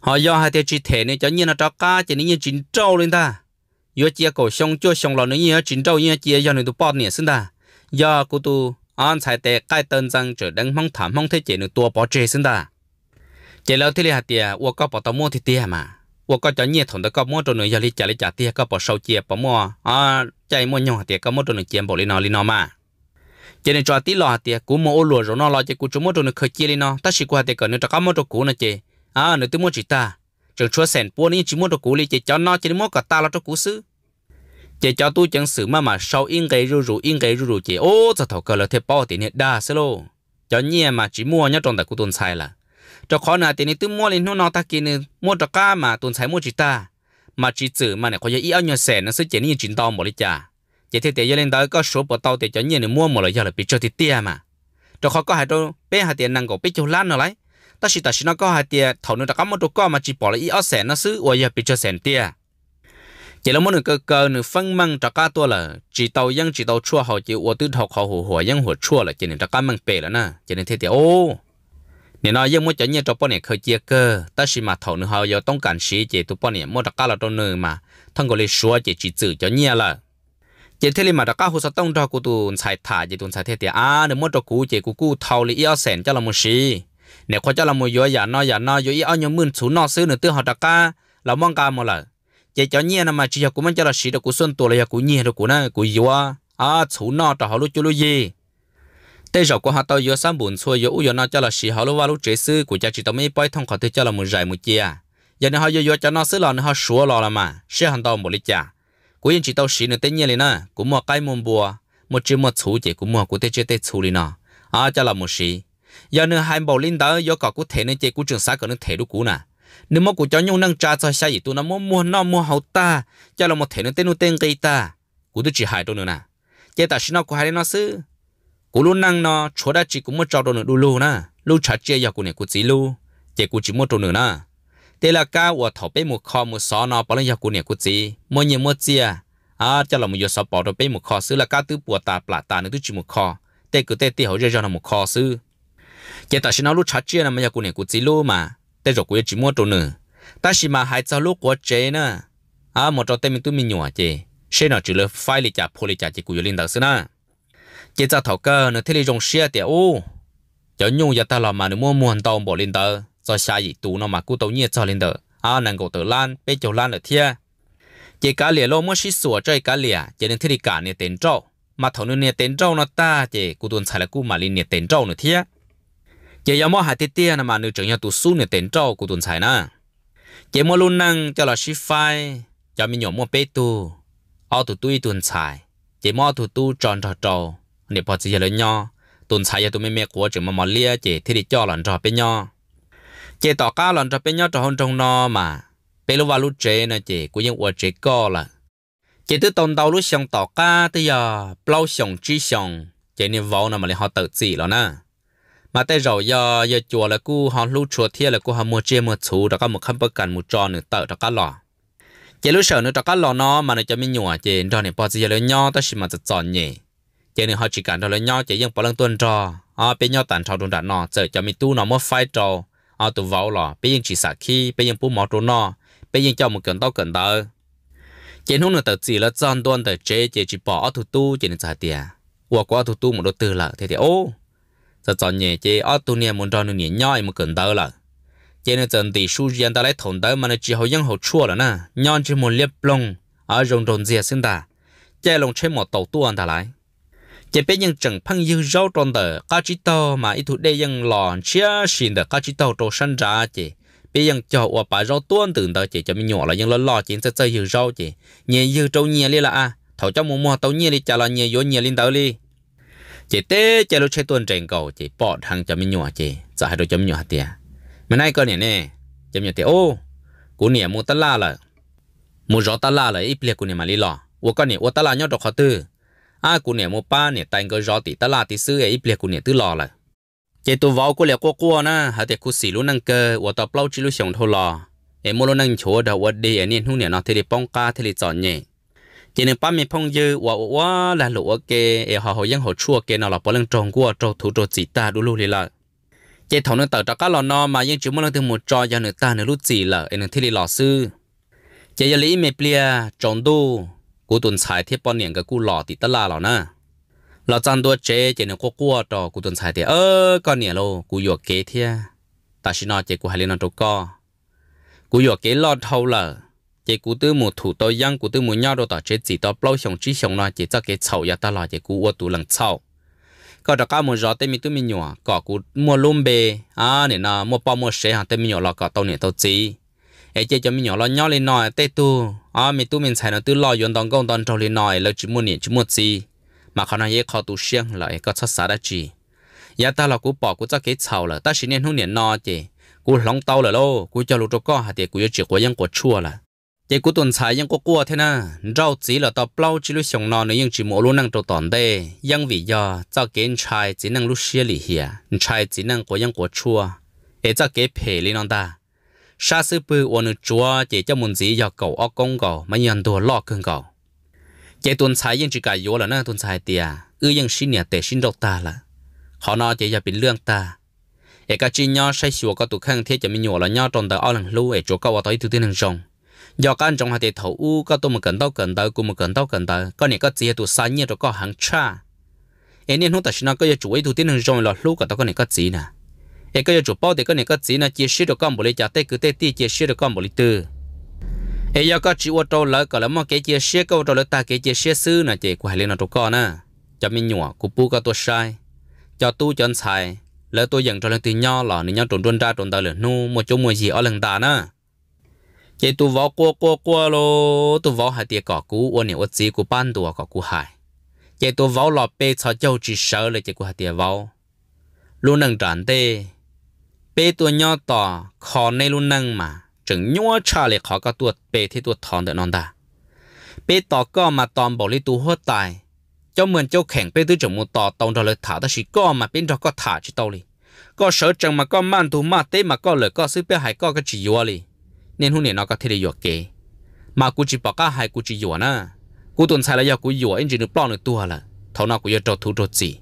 họ do hai tiêu chỉ thể nên cho nhẹ là cho cá chỉ nên như chín trâu lên ta yo chia cổ xong chưa xong lo nữa như chín trâu như chia do nên tụ bỏ nhẹ xin ta do cô tu anh sai tệ cái tên rằng trở đang mong thảm mong thế chỉ được tua bỏ chế xin ta chỉ lâu thế là tiề uo có bỏ tao mua thì tiề mà uo có cho nhiều thằng đó có mua đồ nữa giờ đi trả đi trả có bỏ sâu chia bỏ mua à chạy mua nhau tiề có mua đồ nữa bỏ đi nó mà chỉ nên cho tí lo tiề cú mua ô lúa rồi nó lo chỉ cú chú mua đồ nữa khởi chia đi nó ta chỉ qua tiề còn nữa cho có mua đồ cũ nữa chị à nữa tôi mua chỉ ta trường chúa sèn buôn đi chỉ mua đồ cũ đi chỉ cho nó chỉ mua cả ta lo cho cú xứ chị cho tôi chẳng sử mà mà sau yên cái rù rù yên cái rù rù chị ô cho thầu cờ là thế bao tiền hết đa xí lô cho nhẹ mà chỉ mua nhá trong tại của tuần sai là cho khó nào tiền này tôi mua lên nó nó ta kia nữa mua cho cá mà tuần sai mua chỉ ta mà chỉ chữ mà này có ý ao nhau sẻ nó sẽ chỉ như chuyện tao một lý cha chỉ thế tiền lên tới có số bỏ tao tiền cho nhẹ này mua một lời giờ là bị cho thì tia mà cho khó có hai đôi bé hai tiền năng cổ bé cho lan nó lấy ta chỉ ta chỉ nó có hai tiền thầu nó đã có một đôi con mà chỉ bỏ lại ý ao sẻ nó xứ ôi giờ bị cho sẻ tia จลมนึกเกินฟังมังจักาตัวละจีเตายังจีเตาชั่วเขาจีวัดตื้อทอกเขาหัวหัวยังหัวชั่วละเจนึงจักามังเปแล้วนะเจนึงเทเตียวโอ้เนี่ยน้อยยังมั่วจะเนี่ยจับปอนเนี่ยเคยเจียเกอตั้งสมาถอนเขาอยากต้องการชี้เจตุปอนเนี่ยมั่วจักาเราตัวหนึ่งมาท่านก็เลยชั่วเจจีจื่อจะเนี่ยละเจเทเลมาจักาหุสต้องจอกกูตุนใส่ถาเจตุนใส่เทเดียวอ่าเนี่ยมั่วจักกูเจกูกู้เท่าเลยอีอ้อแสนเจ้าละมุชีเนี่ยเขเจ้าละมุยอย่านอยอย่านอยอยอีอ้อยมื่สูนอซื้อหนึ่งตื้อหัวจักาเรามองการหมดเลย chỉ cho nhiên mà chỉ cho cũng cho là sĩ được của xuân tuổi là của nhiên được của na của gì quá à chú nó cho họ lúc chú lúc gì tây giờ của họ tao vừa sáng buồn xuôi vừa uống nó cho là sĩ họ lúc vào lúc chế sư của cha chỉ tao mấy bói thông khỏi thứ cho là một rải một chia giờ này họ vừa cho nó xứ lò nó họ sủa lò là mà sẽ hàng tao một lít chả của yên chỉ tao xí nữa tất nhẹ là à cũng mua cái mông bùa một chữ một chú chỉ cũng mua của tây chế tây chú đi nó à cho là một xí giờ nữa hai bộ linh đó do cả cụ thể nên chế của trường xã của nó thể đủ cú nè nếu mà của cháu nhung năng trà cho sai gì tụi nó mua mua nó mua hậu ta cho là một thể nó tên nó tên cây ta của tôi chỉ hại tôi nữa nè chế ta xin nó của hai nó xứ của luôn năng nó chỗ đã chỉ cũng mua cho tôi nữa đu lù nè lù trả chia giờ của này của chỉ lù chế của chỉ mua tôi nữa nè thế là cá của thọ bê một kho một xó nó bỏ lên giờ của này của chỉ mua nhiều mua chia à cho là một giờ bỏ tôi bê một kho xứ là cá tứ bùa ta plà ta nữa tôi chỉ một kho tê cứ tê tê họ ra cho nó một kho xứ chế ta xin nó lù trả chia là mấy giờ của này của chỉ lù mà tê rồi quê chỉ mua đồ nữa ta chỉ mà hai cháu lúc của chế nữa à một trò tê mình tụi mình nhỏ à chế xem nào chỉ là phải lì chả phô lì chả chỉ của linh đạo sư na chế cháu thảo cơ nó thế lì rong xe tiệt ô cháu nhung giờ ta làm mà nó mua mua hàng tàu bỏ linh đạo cho xa gì tụ nó mà cú tàu nhiệt cho linh đạo à nàng cổ tử lan bây giờ lan ở thia chế cá lìa lô mua xí sủa chơi cá lìa chế nên thế lì cả nè tên trâu mà thầu nữa nè tên trâu nó ta chế cú tuần xài là cú mà linh nè tên trâu nữa thia chỉ có mỗi hạt tiết tiết mà nữ trưởng nhà tụ su nữ tiền trâu của tuần xài nè chỉ mỗi luôn năng cho là sĩ phai cho mình nhổm một bê tu ao tụ tui tuần xài chỉ mỗi tụ tu tròn tròn tròn để bỏ chỉ là nhau tuần xài giờ tụi mình mẹ của chỉ mà mò lia chỉ thì để cho lần trò bên nhau chỉ tỏ cá lần trò bên nhau trò hôn trong nó mà bên lúc vào lúc chế nè chỉ của những quả chế co là chỉ tới tuần đầu lúc xong tỏ cá tới giờ bao xong chỉ xong chỉ nên vào nè mà lại họ tự gì rồi nè mà tới rồi giờ giờ chùa là cô họ lưu chùa thiệt là cô họ mua chia mua chú đó có một khăn bơ cần một tròn nữa tờ đó có lò chỉ lúc sợ nữa đó có lò nó mà nó cho mình nhủa à, chỉ đó này bao giờ lấy nhau ta chỉ mà จะ chọn nhỉ chỉ này họ chỉ cần đó lấy nhau chỉ riêng bao lần tuần trò à bên nhau tàn trò đun đạn nó giờ cho mình tu nó mới phai trò à tu vào lò bên riêng chỉ sạc khi bên riêng bù mỏ trốn nó bên riêng cho một cần tao cần tao chỉ hôm nữa tờ chỉ là chọn tuần tờ chế chỉ chỉ bỏ tu tu chỉ này trả tiền hoặc qua tu tu một đôi tư là thế thì ô giờ cho nhẹ chế ở tu niệm muốn cho nó nhẹ nhõi mà cần đỡ là chế nó chọn thì su riêng ta lấy thốn đỡ mà nó chỉ hậu dân hậu chua là na nhon chỉ muốn liệp lông ở rồng rồng dìa xin ta chế lông chế một tàu tuôn ta lại chế bé nhân chẳng phăng như rau tròn đỡ cá chỉ to mà ít thụ đây nhân lòn chia xin đỡ cá chỉ to trâu săn ra chế bé nhân chỗ ua bãi rau tuôn từ đỡ chế cho mình nhỏ là nhân lớn lò chế sẽ chơi như rau chế nhẹ như trâu nhẹ li là à thầu cho mua mua tàu nhẹ li chả là nhẹ vô nhẹ lên tới li chị tê chỉ lúc chạy tuần trên cầu chị bỏ thằng cho mình nhỏ chỉ giờ dạ, hai đứa cho mình nhỏ tiệt mà nay con này nè cho mình tiệt ô cú nè mua tala la là mua gió tala la là ít liệt cú nè mà lý lò ô con nè ô tala nhau đọc khó tư à cú nè mua ba nè tay cái gió tí tala tí sư ấy ít liệt cú nè tư lò là chị tu vào cô liệt cú cua na hai tiệt cú xì luôn năng cơ ô ta lâu chỉ luôn xong thô lò em mua luôn năng chỗ đầu ô đi em nên hú nè nó thì đi bong ca thì đi chọn nhẹ จนึงป้ามีพงยือว่ว่แล้วว่าเกเอหอหอยังหอชั่วเกนอหลับเปล่งจงกัวจทุจจิตตาดูลูเลีละเจ้าหนึ่งต่อจากก็หลอนมายังจุ้มมันถึงหุดจอยหนึ่งตาหนึ่งรู้จีละเอหนึ่งที่ลีหลอซื้อเจ้าอย่าลืมเปลี่ยนจงดู กูตุนสายเทปปอนเนียงกับกูหล่อติดตาลาหล่อนะเราจังตัวเจ้เจ้าหนึ่งก็กลัวจอกูตุนสายเทเออก็เหนี่ยโลกูหยกเกเทียแต่ชินอเจ้กูหายเรื่อนั้นตัวก็กูหยกเกหลอดเท่าละ chỉ cụ tư một thủ tôi dân cụ tư một nhau rồi ta chết chỉ tao bao xong chỉ xong là chỉ cho cái chậu ya ta là chỉ cụ ô tu lần chậu có đó cả một giờ tên mi tôi mi nhỏ có cụ mua lôm bê, à nên là mua bao mua xe hàng tên mi nhỏ là có tàu này tàu chỉ ấy chơi cho mi nhỏ là nhau lên nói tê tu à mi tu mình xài nó tu lo yon đòn công đòn trâu lên nói là chỉ mua niệm chỉ mua gì mà khả năng ấy khó tu xiang là ấy có xuất sắc đã chỉ ya ta là cụ bỏ cụ cho cái chậu là ta xin nên không niệm nói chỉ cụ lòng tàu là lô cụ cho lô cho con hạt tiền cụ cho chỉ của dân của chua là chỉ cú tuần xài ยัง có cua thế na rau chỉ là tao bao chỉ lúc xong nó nữa nhưng chỉ mỗi lúc năng trâu tòn đây nhưng vì do cho cái chai chỉ năng lúc xia lì hìa chai chỉ năng có những có chua để cho cái phe lên nó ta sa sư bự ôn chua chỉ cho muốn gì giờ cầu óc công cầu mà nhận đồ lo cưng cầu chỉ tuần xài nhưng chỉ cả yếu là na tuần xài tiề ư nhưng xin nhà tệ xin đâu ta là họ nói chỉ giờ bị lương ta để cái chi nhau say sủa có tụ khăng thiết cho mình nhổ là nhau tròn đời ao lằng lưu để chỗ cao vào tới thứ tiên hàng rồng giờ căn trong hạt thì thấu u có tôi một cần tao cần tao cũng một cần tao cần tao có này có gì tôi sáng nhiên rồi có hàng cha em nên không ta xin nó có giờ chủ ấy tôi tin rằng rồi là lúc cả tao có này có chỉ nè em có giờ chủ bao thì có này có chỉ nè chia sẻ được con bộ lý trả tê cứ tê tì chia sẻ được con bộ lý tư em có chỉ ô tô lợi, có lắm mà cái chia sẻ có ô tô lỡ ta cái chia sẻ sư nè chỉ của hai lên nó tôi con nè cho mình nhỏ của bu có tôi sai cho tôi cho sai, xài tôi dần cho lần từ nho lọ nên nhau trộn trộn ra trộn tao lửa nu một chỗ mua gì ở lần ta nè vậy tụ võ qua qua qua lo tụ võ hai tiệt cỏ cú ôn nhiều ớt gì của ban tụ cỏ cú hai vậy tụ võ lọ bê cho châu chỉ sợ là chỉ của hai tiệt võ luôn nâng tràn tê bê tụ nhỏ tỏ khó nay luôn nâng mà chừng nhua cha lại khó cái tụ bê thì tụ thon được non ta bê tỏ có mà tòn bỏ lấy tụ hoa tai, cho mình châu khèn bê tứ chừng một tỏ tông đó lời thả ta chỉ có mà bên đó có thả chỉ tàu đi có sợ chừng mà có mang tụ mà tê mà có lời có sự bê hay có cái chỉ yếu đi nên hôm nay nó có thể để dọa mà cú chỉ bỏ cả hai cú chỉ dọa na cú tuần sai là do cú dọa anh chỉ được bỏ được tua là thầu nào cú giờ trâu thủ trâu gì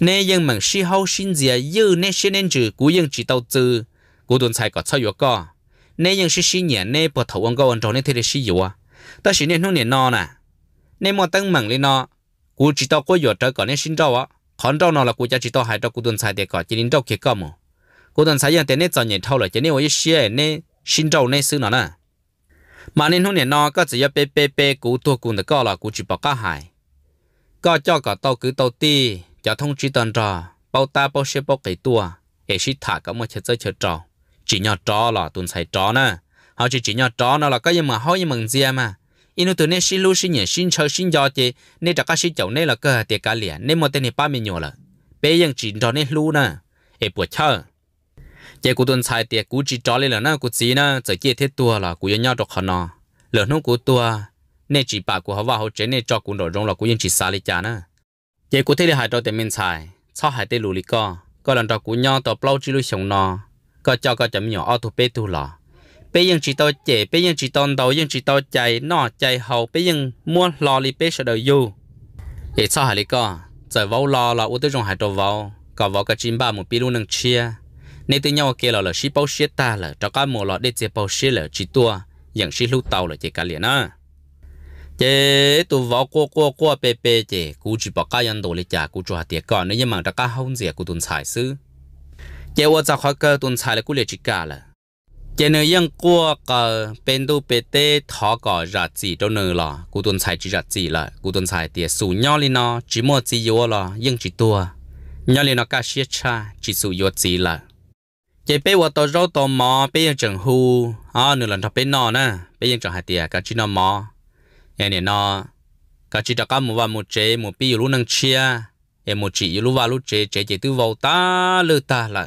nè nhưng mà si hậu sinh gì dư nè xin nên chữ cú nhưng chỉ đầu tư, cú tuần sai có sao dọa co nè nhưng si sinh nhẹ nè bỏ thầu anh có anh trò nên thế để si dọa ta xin nên hôm nay nó nè nè mà tăng mừng lên nó cú chỉ đầu cú dọa trở còn nè sinh trâu á còn trâu nó là cú chỉ đầu hai trâu cú tuần sai để có chỉ đến trâu kia cơ mà cú tuần sai giờ tên nè cho nhẹ thâu là chỉ nè ở ít xe nè xin trâu nay xưa nó nè mà nên hôm nay nó có chỉ bê bê bê cú tua cú được có là cú chỉ bảo cá hải có cho cả tàu cứ tàu ti cho thông chi toàn trò bao ta bao xe bao cái tua để xí thả cả một chiếc chơi chơi trò chỉ nhỏ trò là tuần xài trò nè họ chỉ chỉ nhỏ trò nó là cái gì mà hỏi như mừng gì mà inu tu này xin lưu xin nhỉ xin chơi xin gió chứ nên chắc cái xin chậu nên là cơ tiệt cả liền nên một tên này ba mươi nhiều là bây giờ chỉ trò này lưu nè để buổi chơi chỉ cụ tuần sai tiệt cụ chỉ cho lên là nó cụ gì nó giờ kia thế tua là cụ nhau được hơn nó lỡ nó cụ tua nên chỉ bà cụ họ vào hỗ trợ nên cho cụ nội dung là cụ yên chỉ xa lý cha nữa chỉ cụ thế là hai đầu tiền mình xài sau hai tên lù lý co có lần đó cụ nhau tàu plau chỉ lối sống nó co cho co chấm nhỏ ô tô bê tu lò bê yên chỉ tao chạy bê yên chỉ tàu đầu yên chỉ tao chạy nọ chạy hậu bê yên mua lò lý bê sợ đầu yêu vậy sau hai lý co giờ vào lò là ô tô trong hai đầu vào có vào cái chim ba một pi luôn nâng chia nên tự nhau kia là là ship bao ship ta là cho cá mồ là để chế bao ship là chỉ tua dạng ship lưu tàu là chế cá liền á chế tụ vào qua qua qua bê bê chế cú chỉ bảo cá nhân đồ lịch giả, cú cho hạt tiền còn nếu như mà cá không gì cú tuần xài xứ chế vợ cho khỏi cơ tuần xài là cú lấy chỉ cá là chế nơi yang qua cờ bên đu bê tê thọ cỏ rạt chỉ, đâu nơi là cú tuần xài chỉ rạt chỉ là cú tuần xài tiền sù nhỏ lên nó chỉ mua chỉ vô là nhưng chỉ tua nhỏ lên nó cá ship cha chỉ sù vô chỉ là chế bé vợ tôi rau tôm mò bé yên chẳng hu à nửa lần thọ bé nọ nè bé yên chẳng hạt tiệt cá chi nó mò em này nọ cá chi đã có một và một chế một bé yêu năng chia em một chỉ yêu và lúc chế chế chế tư vào ta lư ta là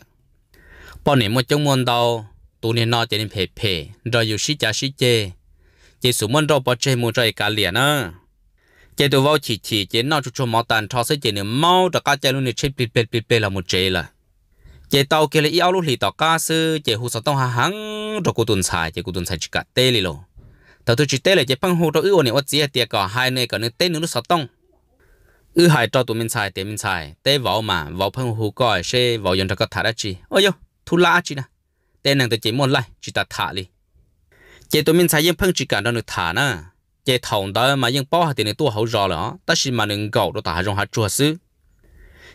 bọn này một chung môn đầu tụi này nọ chế nên phê phê rồi yêu sĩ cha sĩ chế chế số môn đầu bỏ chế một rồi cả liền nè, chế tụi vào chỉ chỉ chế nọ chút chút mò tàn thọ sẽ chế nửa mau đã cả chế luôn nè chế bịt bịt bịt là một chế là chế tàu kia là yêu lúc lì tàu cá sư chế hú sáu tông hà hăng rồi cô tuần xài chế cô tuần xài chỉ cả tê lì lô tàu tôi chỉ tê là chế phăng hú rồi ưu này ớt chế tiệt cả hai này cả nước tê nữa lúc sáu tông ư hai trò tụi mình xài tê mình xài tê vỏ mà vỏ phăng hú coi xe vỏ dọn cho cái thả ra chi ôi yo thu la chi nè tê nàng tôi chế một lại chỉ ta thả đi chế tụi mình xài yên phăng chỉ cả đó được thả nè chế thòng đó mà yên bao hạt tiền tua hậu rồi đó ta xin mà đừng gầu đó ta hãy dùng hạt chua sư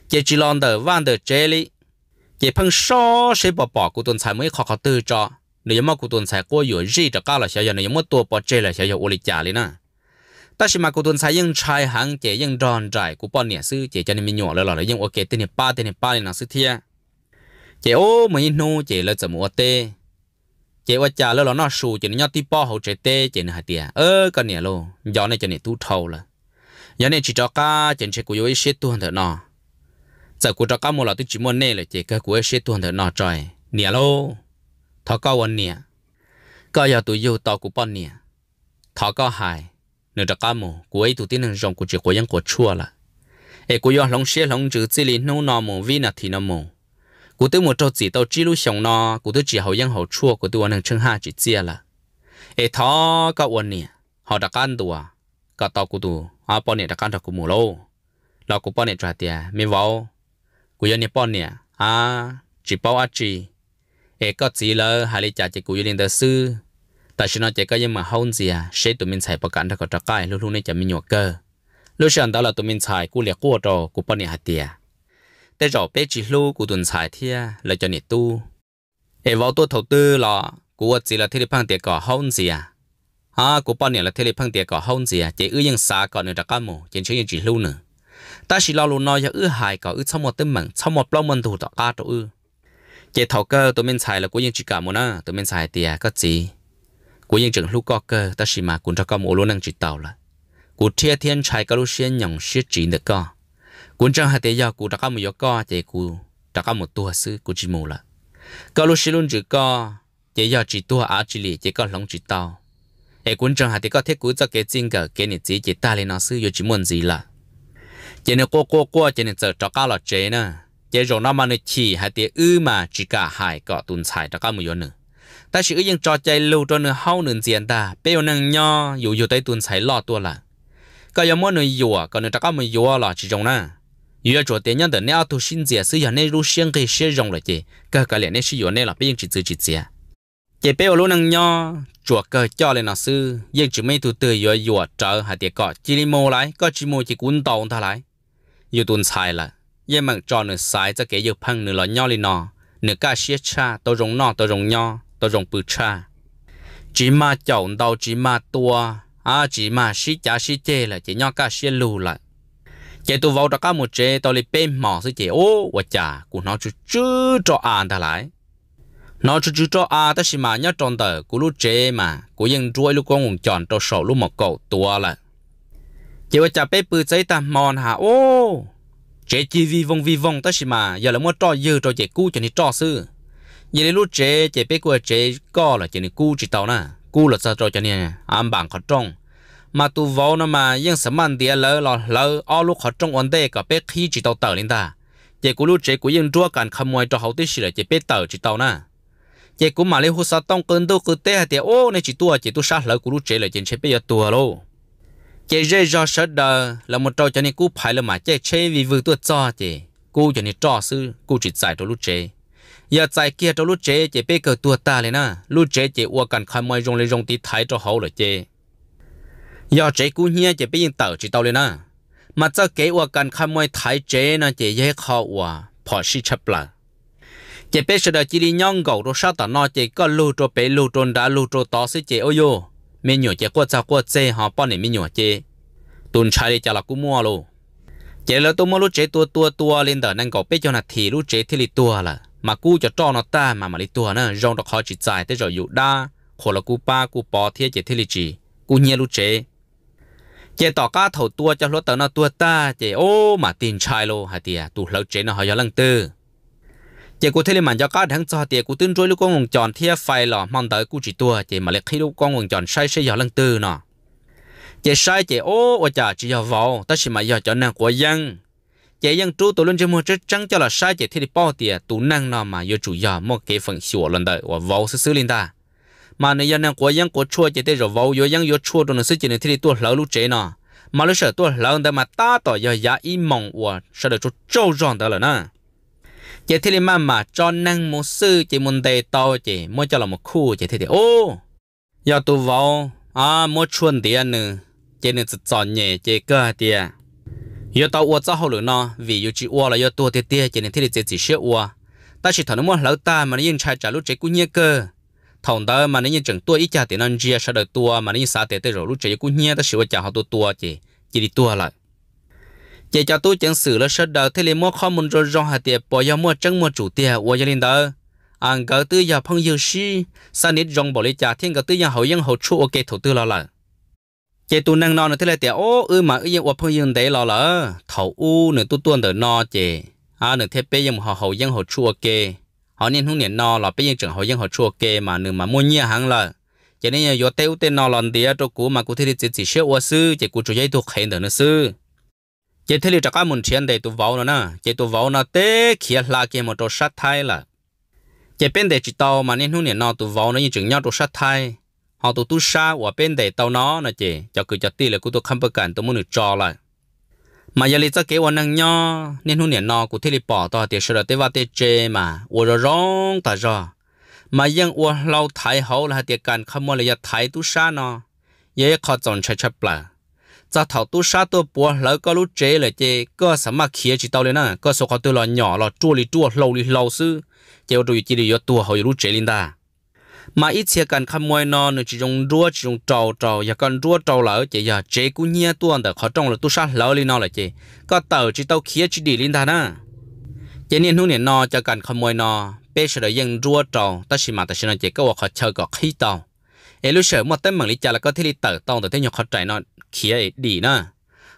chế chỉ lon tờ van tờ chế lý chỉ phân số sẽ bỏ bỏ của tuần sai mới khó khó tư cho nếu mà của tuần sai cô yếu gì cho cao là sẽ giờ nếu mà tua bỏ chơi là sẽ giờ ô lịch trả lên nè ta chỉ mà của tuần sai nhưng trai hàng chỉ nhưng tròn trải của bọn nhẹ sư cho nên mình nhỏ là là nhưng ok tên này ba tên này ba này là sư thia chỉ ô mấy nô chỉ là 怎么的 chỉ ว่าจ่าแล้วเราหน้าสูจีนยอดที่ป้อเขาเจเต้จีนหาเตียเออก็เนี่ยโลย้อนในจีนตู้เท่าละย้อนในจีจอกาจีนเชกุยเชตุนเถอะเนาะ giờ cô cho cá mù là tôi chỉ muốn nè là chỉ cái của xe tuần thời nọ trời nè lô thọ cao vấn nè có giờ tôi yêu tao của bọn nè thọ cao hài nửa cho cá mù của ấy tụi tin rằng rồng của chỉ có những của chua là ai của yêu lòng xe lòng chữ chỉ liền nô nọ mồ vi nà thì nọ mồ, cô tôi một trâu chỉ tao chỉ lúc sống nọ cô tôi chỉ hậu dân hậu chua cô tôi vẫn hàng chân ha chỉ chia là ai thọ cao vấn nè họ đã can tụa à? cả tao của tụi à bọn nè đã can thật của mù lô lão của bọn nè trả tiền mi vào กูยันญี่ป้อนเนี่ย อ่าจีปาอาจีเอก็จีเลยฮาลิจ่าจะกูยันเดซื้อแต่ฉันจก็ยังมาห้องเสียเชตุมินใส่ประกันถ้าก็จะใกล้ลูกๆนี่จะมีหยกเกอร์ลูกฉันตอดเราตุมินใส่กูเลี้ยกกูโตกูป้อนเนี่ยหาเตียแต่จบเป๊จีลูกกูตุนใส่เทียเลยจะเนี่ยตู้ เอวาตัวถอดตื้อหรอกูว่าสีละเทเลพังเตียก่อห้องเสียอ่ากูป้อนเนี่ยละเทเลพังเตียก่อห้องเสียเจอื้อยังสาก่อนเนี่ยจะก้ามโมเจนเชื่อยังจีลูกเนื้อ ta chỉ lo luôn nói cho ư hại có ư sau một tấm mảng sau một bao mình thủ tọa ca tụ ư chế thầu cơ tụi mình xài là của những chỉ cả muốn á tụi mình xài tiền có gì của những trường lúc có cơ ta chỉ mà cũng cho có một luôn năng chỉ tàu là của thiên thiên xài cái lúc xuyên nhộng xuyên chỉ được co cũng chẳng hạt tiền giờ của đã có một co chế của đã có một tua sư của chỉ mù là cái lúc xuyên luôn chỉ co chế giờ chỉ tua á chỉ lì chế có lòng chỉ tàu ai cũng chẳng hạt tiền có thiết của cho cái riêng cơ cái này chỉ chế ta lên nó sư yo chỉ muốn gì là chế nó cố cố cố chế nó chờ cho cá là chế nữa chế rồi nó mà nó chỉ hai tiếng ư mà chỉ cả hai cọ tuần xài cho cá một yếu nữa ta chỉ yên cho chạy lâu cho nó hao nửa tiền ta bây giờ nó nho dù dù tới tuần xài lọt tua là có yếu mỗi nó yếu có nó cho cá một yếu là chỉ trong nè yếu cho tiền nhân đến nó tu sinh diện sử dụng này rú xiên cái sử dụng là chế cái cái này nó sử dụng này là bây giờ chỉ tự chỉ diện chế bây giờ lúc nó nho chùa cơ cho lên nó sư nhưng chỉ mấy tu từ yếu yếu trở hai tiền có chỉ mua lại có chỉ mua chỉ cuốn tàu ta lại อยู่ตุนชายละยังมังจอหนึ่งสายจะเกยพังหนึ่งหลอนย่อลีนอหนึ่งกาเชียชาตัวรงนอตัวรงย่อตัวรงปือชาจีมาเจ้าเดาจีมาตัวอาจีมาชิจ้าชิเจละจีย่อกาเชียลูละเจตัววอลตะก้ามุเจตัวเลยเป็นหมอสิเจโอ้วจ่ากูน้องจื้จื้จออ่านทั้งหลายน้องจื้จื้จออ่านแต่สิมาย่อจอนเตอกูรู้เจมากูยังรวยลูกกงวงจอนตัวสาวลูกหมอกเก่าตัวละ chỉ có chả bé bự giấy ta mòn hả ô chế chỉ vi vong vi vong ta xí mà giờ là mua trò dư trò chế cú cho nên trò sư giờ đến lúc chế chế bé của chế co là chế nên cú chỉ tàu nè cú là sao trò cho ni ăn bằng khó trông mà tu vô nó mà yên sớm ăn địa lỡ lỡ lỡ ao lúc khó trông ổn đây cả bé khí chỉ tàu tàu lên ta chế cú lúc chế cú yên trua cản khăm ngoài cho hậu tiết xí là chế bé tàu chỉ tàu nè chế cú mà lấy hồ sa tông cơn đâu cứ tê hạt địa ô này chỉ tua chỉ tu sát lỡ cú lúc chế là chế chế bé giờ tua luôn chế rê do sợ đờ là một trò cho nên cú phải là mà chế chế vì vừa tôi cho chị cú cho nên trò sư cú chỉ giải cho lúc chế giờ giải kia cho lúc chế chế bây giờ tôi ta lên na lúc chế chế uo cần khai mai rong lên rong tí thái cho hậu rồi chế giờ chế cú nhia chế bây giờ tàu chỉ tàu lên na mà cho kế uo cần khai mai thái chế na chế dễ khó uo phải sĩ chấp là, chế bây giờ chỉ đi nhong gầu đồ sao ta nó chế có lưu cho bé lưu cho đã lưu cho to sẽ chế ôi yo mấy nhỏ chế qua sao qua chế họ bọn này mấy nhỏ chế tuần trai đi chả là cú mua luôn chế là tôi mua lúc chế tua tua tua lên đờ nâng gọi bé cho là thì lúc chế thì lì tua là mà cú cho cho nó ta mà mà lì tua nữa rong được họ chỉ giải tới rồi dụ đa khổ là cú ba cú bỏ thiệt chế thì lì chỉ cú nhẹ lúc chế chế tỏ cá thầu tua cho lúc tờ nó tua ta chế ô mà tiền trai luôn hả tiệt tụ lâu chế nó họ giờ lăng tư chỉ cụ thể là mình cho các thằng cho tiền cụ tin rồi lúc con ngọn tròn thia phai là mong tới cụ chỉ tua chỉ mà lại khi lúc con ngọn tròn sai sẽ giờ lần tư nọ chỉ sai chỉ ô ô chả chỉ giờ vào ta chỉ mà giờ cho nàng của dân chỉ dân chú tôi lên chỉ mua chết trắng cho là sai chỉ thế thì bao tiền tụ năng nọ mà giờ chủ giờ một cái phần sửa lần tới và vào xứ xứ lên ta mà nếu như nàng của dân của chua chỉ thế rồi vào giờ dân giờ chua rồi nó sẽ chỉ nên thế thì tua lỡ lúc chế nọ mà lúc sợ tua lỡ tới mà ta tỏ giờ giá im mong và sẽ được chỗ trâu ròn đó rồi nè chị thì mà mà cho năng một sư chị muốn đề to chị mua cho là một khu chị thì thì ô giờ tu vào à mua chuồn tiền nữa chị nên chỉ nhẹ chị cơ tiền giờ tao uo cho hậu lửa nó vì giờ chị uo là giờ tua tiền tiền chị nên thì chị chỉ sẽ uo ta chỉ thằng nó mua lão ta mà nó yên trai trả lúc chị cũng nhẹ cơ thằng đó mà nó yên chẳng tua ít trả thì nó chia sẽ được tua mà nó yên xả tiền tới rồi lúc chị cũng nhẹ ta sẽ uo trả họ tua tua chị chị đi tua lại giờ cho tôi chứng xử là sơ đồ thế liền mua khó môn rồi rong hạt tiệp bỏ ra mua trắng mua chủ tiệp và gia đình đó anh gỡ tư giờ phong yêu si sao nít rong bỏ lấy trả thiên gỡ tư giờ hậu dân hậu chu ok thủ tư lo lợ chị tôi năng non thế là tiệp ô ư mà ư dân và phong yêu đấy lo lợ thầu u nửa tu tuôn đỡ no chị à nửa thế bé dân họ hậu dân hậu chu ok họ nên không nên no là bé dân trưởng hậu dân hậu chu ok mà nửa mà mua nhia hàng lợ cho nên giờ tê u tê no lòn tiệp cho cú mà cú thế thì chỉ chỉ sẽ ô sư chỉ cú chủ yếu thuộc hiện đỡ nữa sư chế thế là các mình chiến để tu vào nó nè chế tu vào nó té kia là cái một đồ sát thai là chế bên để chỉ tàu mà nên hôm nay nó tu vào nó như chừng nhau đồ sát thai họ tụ tu sa và bên để tàu nó nè chế cho cứ cho tì là cứ tụ không bực cản tụ muốn được cho lại mà giờ lý cho kế hoạch năng nhau nên hôm nay nó cụ thế là bỏ tao thì sửa là tế vào tế chế mà và rồi rong ta rồi mà lâu hậu là không nó, chọn mà ยังว่าเราไทยเขาละเดียกันขโมยเลยไทยตุชาเนาะยังขอจนใช้ชับปลา cho thảo tu sa tu bùa lỡ có lúc chế là chế có sắm mà khía chỉ tao lên nè có số khó tu là nhỏ là chua li chua lâu li lâu sư chế chỉ đi yo tu hồi lúc chế lên ta mà ít xe cần khăm mồi nó chỉ dùng đua chỉ dùng trầu trầu và cần đua trầu lỡ chế giờ chế cũng nhia tuan được khó trong là tu sa lỡ lên nó là chế có tờ chỉ tao khía chỉ đi lên ta nè chế niên hôm niên nó cho cần khăm mồi nó bây giờ ยัง đua trầu ta chỉ mà ta chỉ nói chế có khó chơi có khí tao เอลูเชอร์มดเต็มเหมือนลิจ่าแล้วก็ที่ลิเตอร์ตองแต่ที่ยกขอใจนอน kia đi nè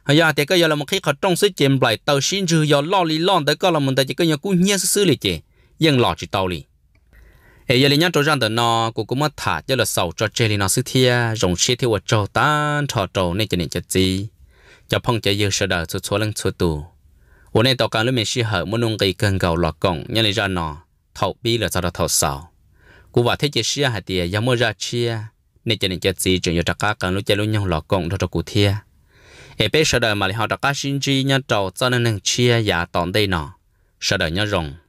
giờ thì cái giờ là một khi họ trong sự chìm lại tàu xin chữ giờ lo lì lon tới có là mình tại chỉ có nhà cũ nhớ sự lì chị nhưng lo chỉ tàu lì ấy giờ lì nhá trâu rằng tờ nó cũng mất thả cho là sầu cho chơi lì nó sự thia rồng chia tan thọ trâu nên cho nên cho gì cho phong chơi giờ sợ đờ số số lần số hôm nay tàu cá lúc mình xí hở muốn nung cây cần cầu lọt cổng nhà lì ra thầu bi là sao đó thầu sầu cú vợ thấy chị xí hả tiề giờ mua ra chia nên cho nên chết gì chuyện cho các cần lúc chơi lúc nhau lọ cộng cho cho cụ thia ở bên sau đời mà họ đã các sinh chi nhau trầu cho nên chia giả dạ, tòn đây nọ sau đời nhau rồng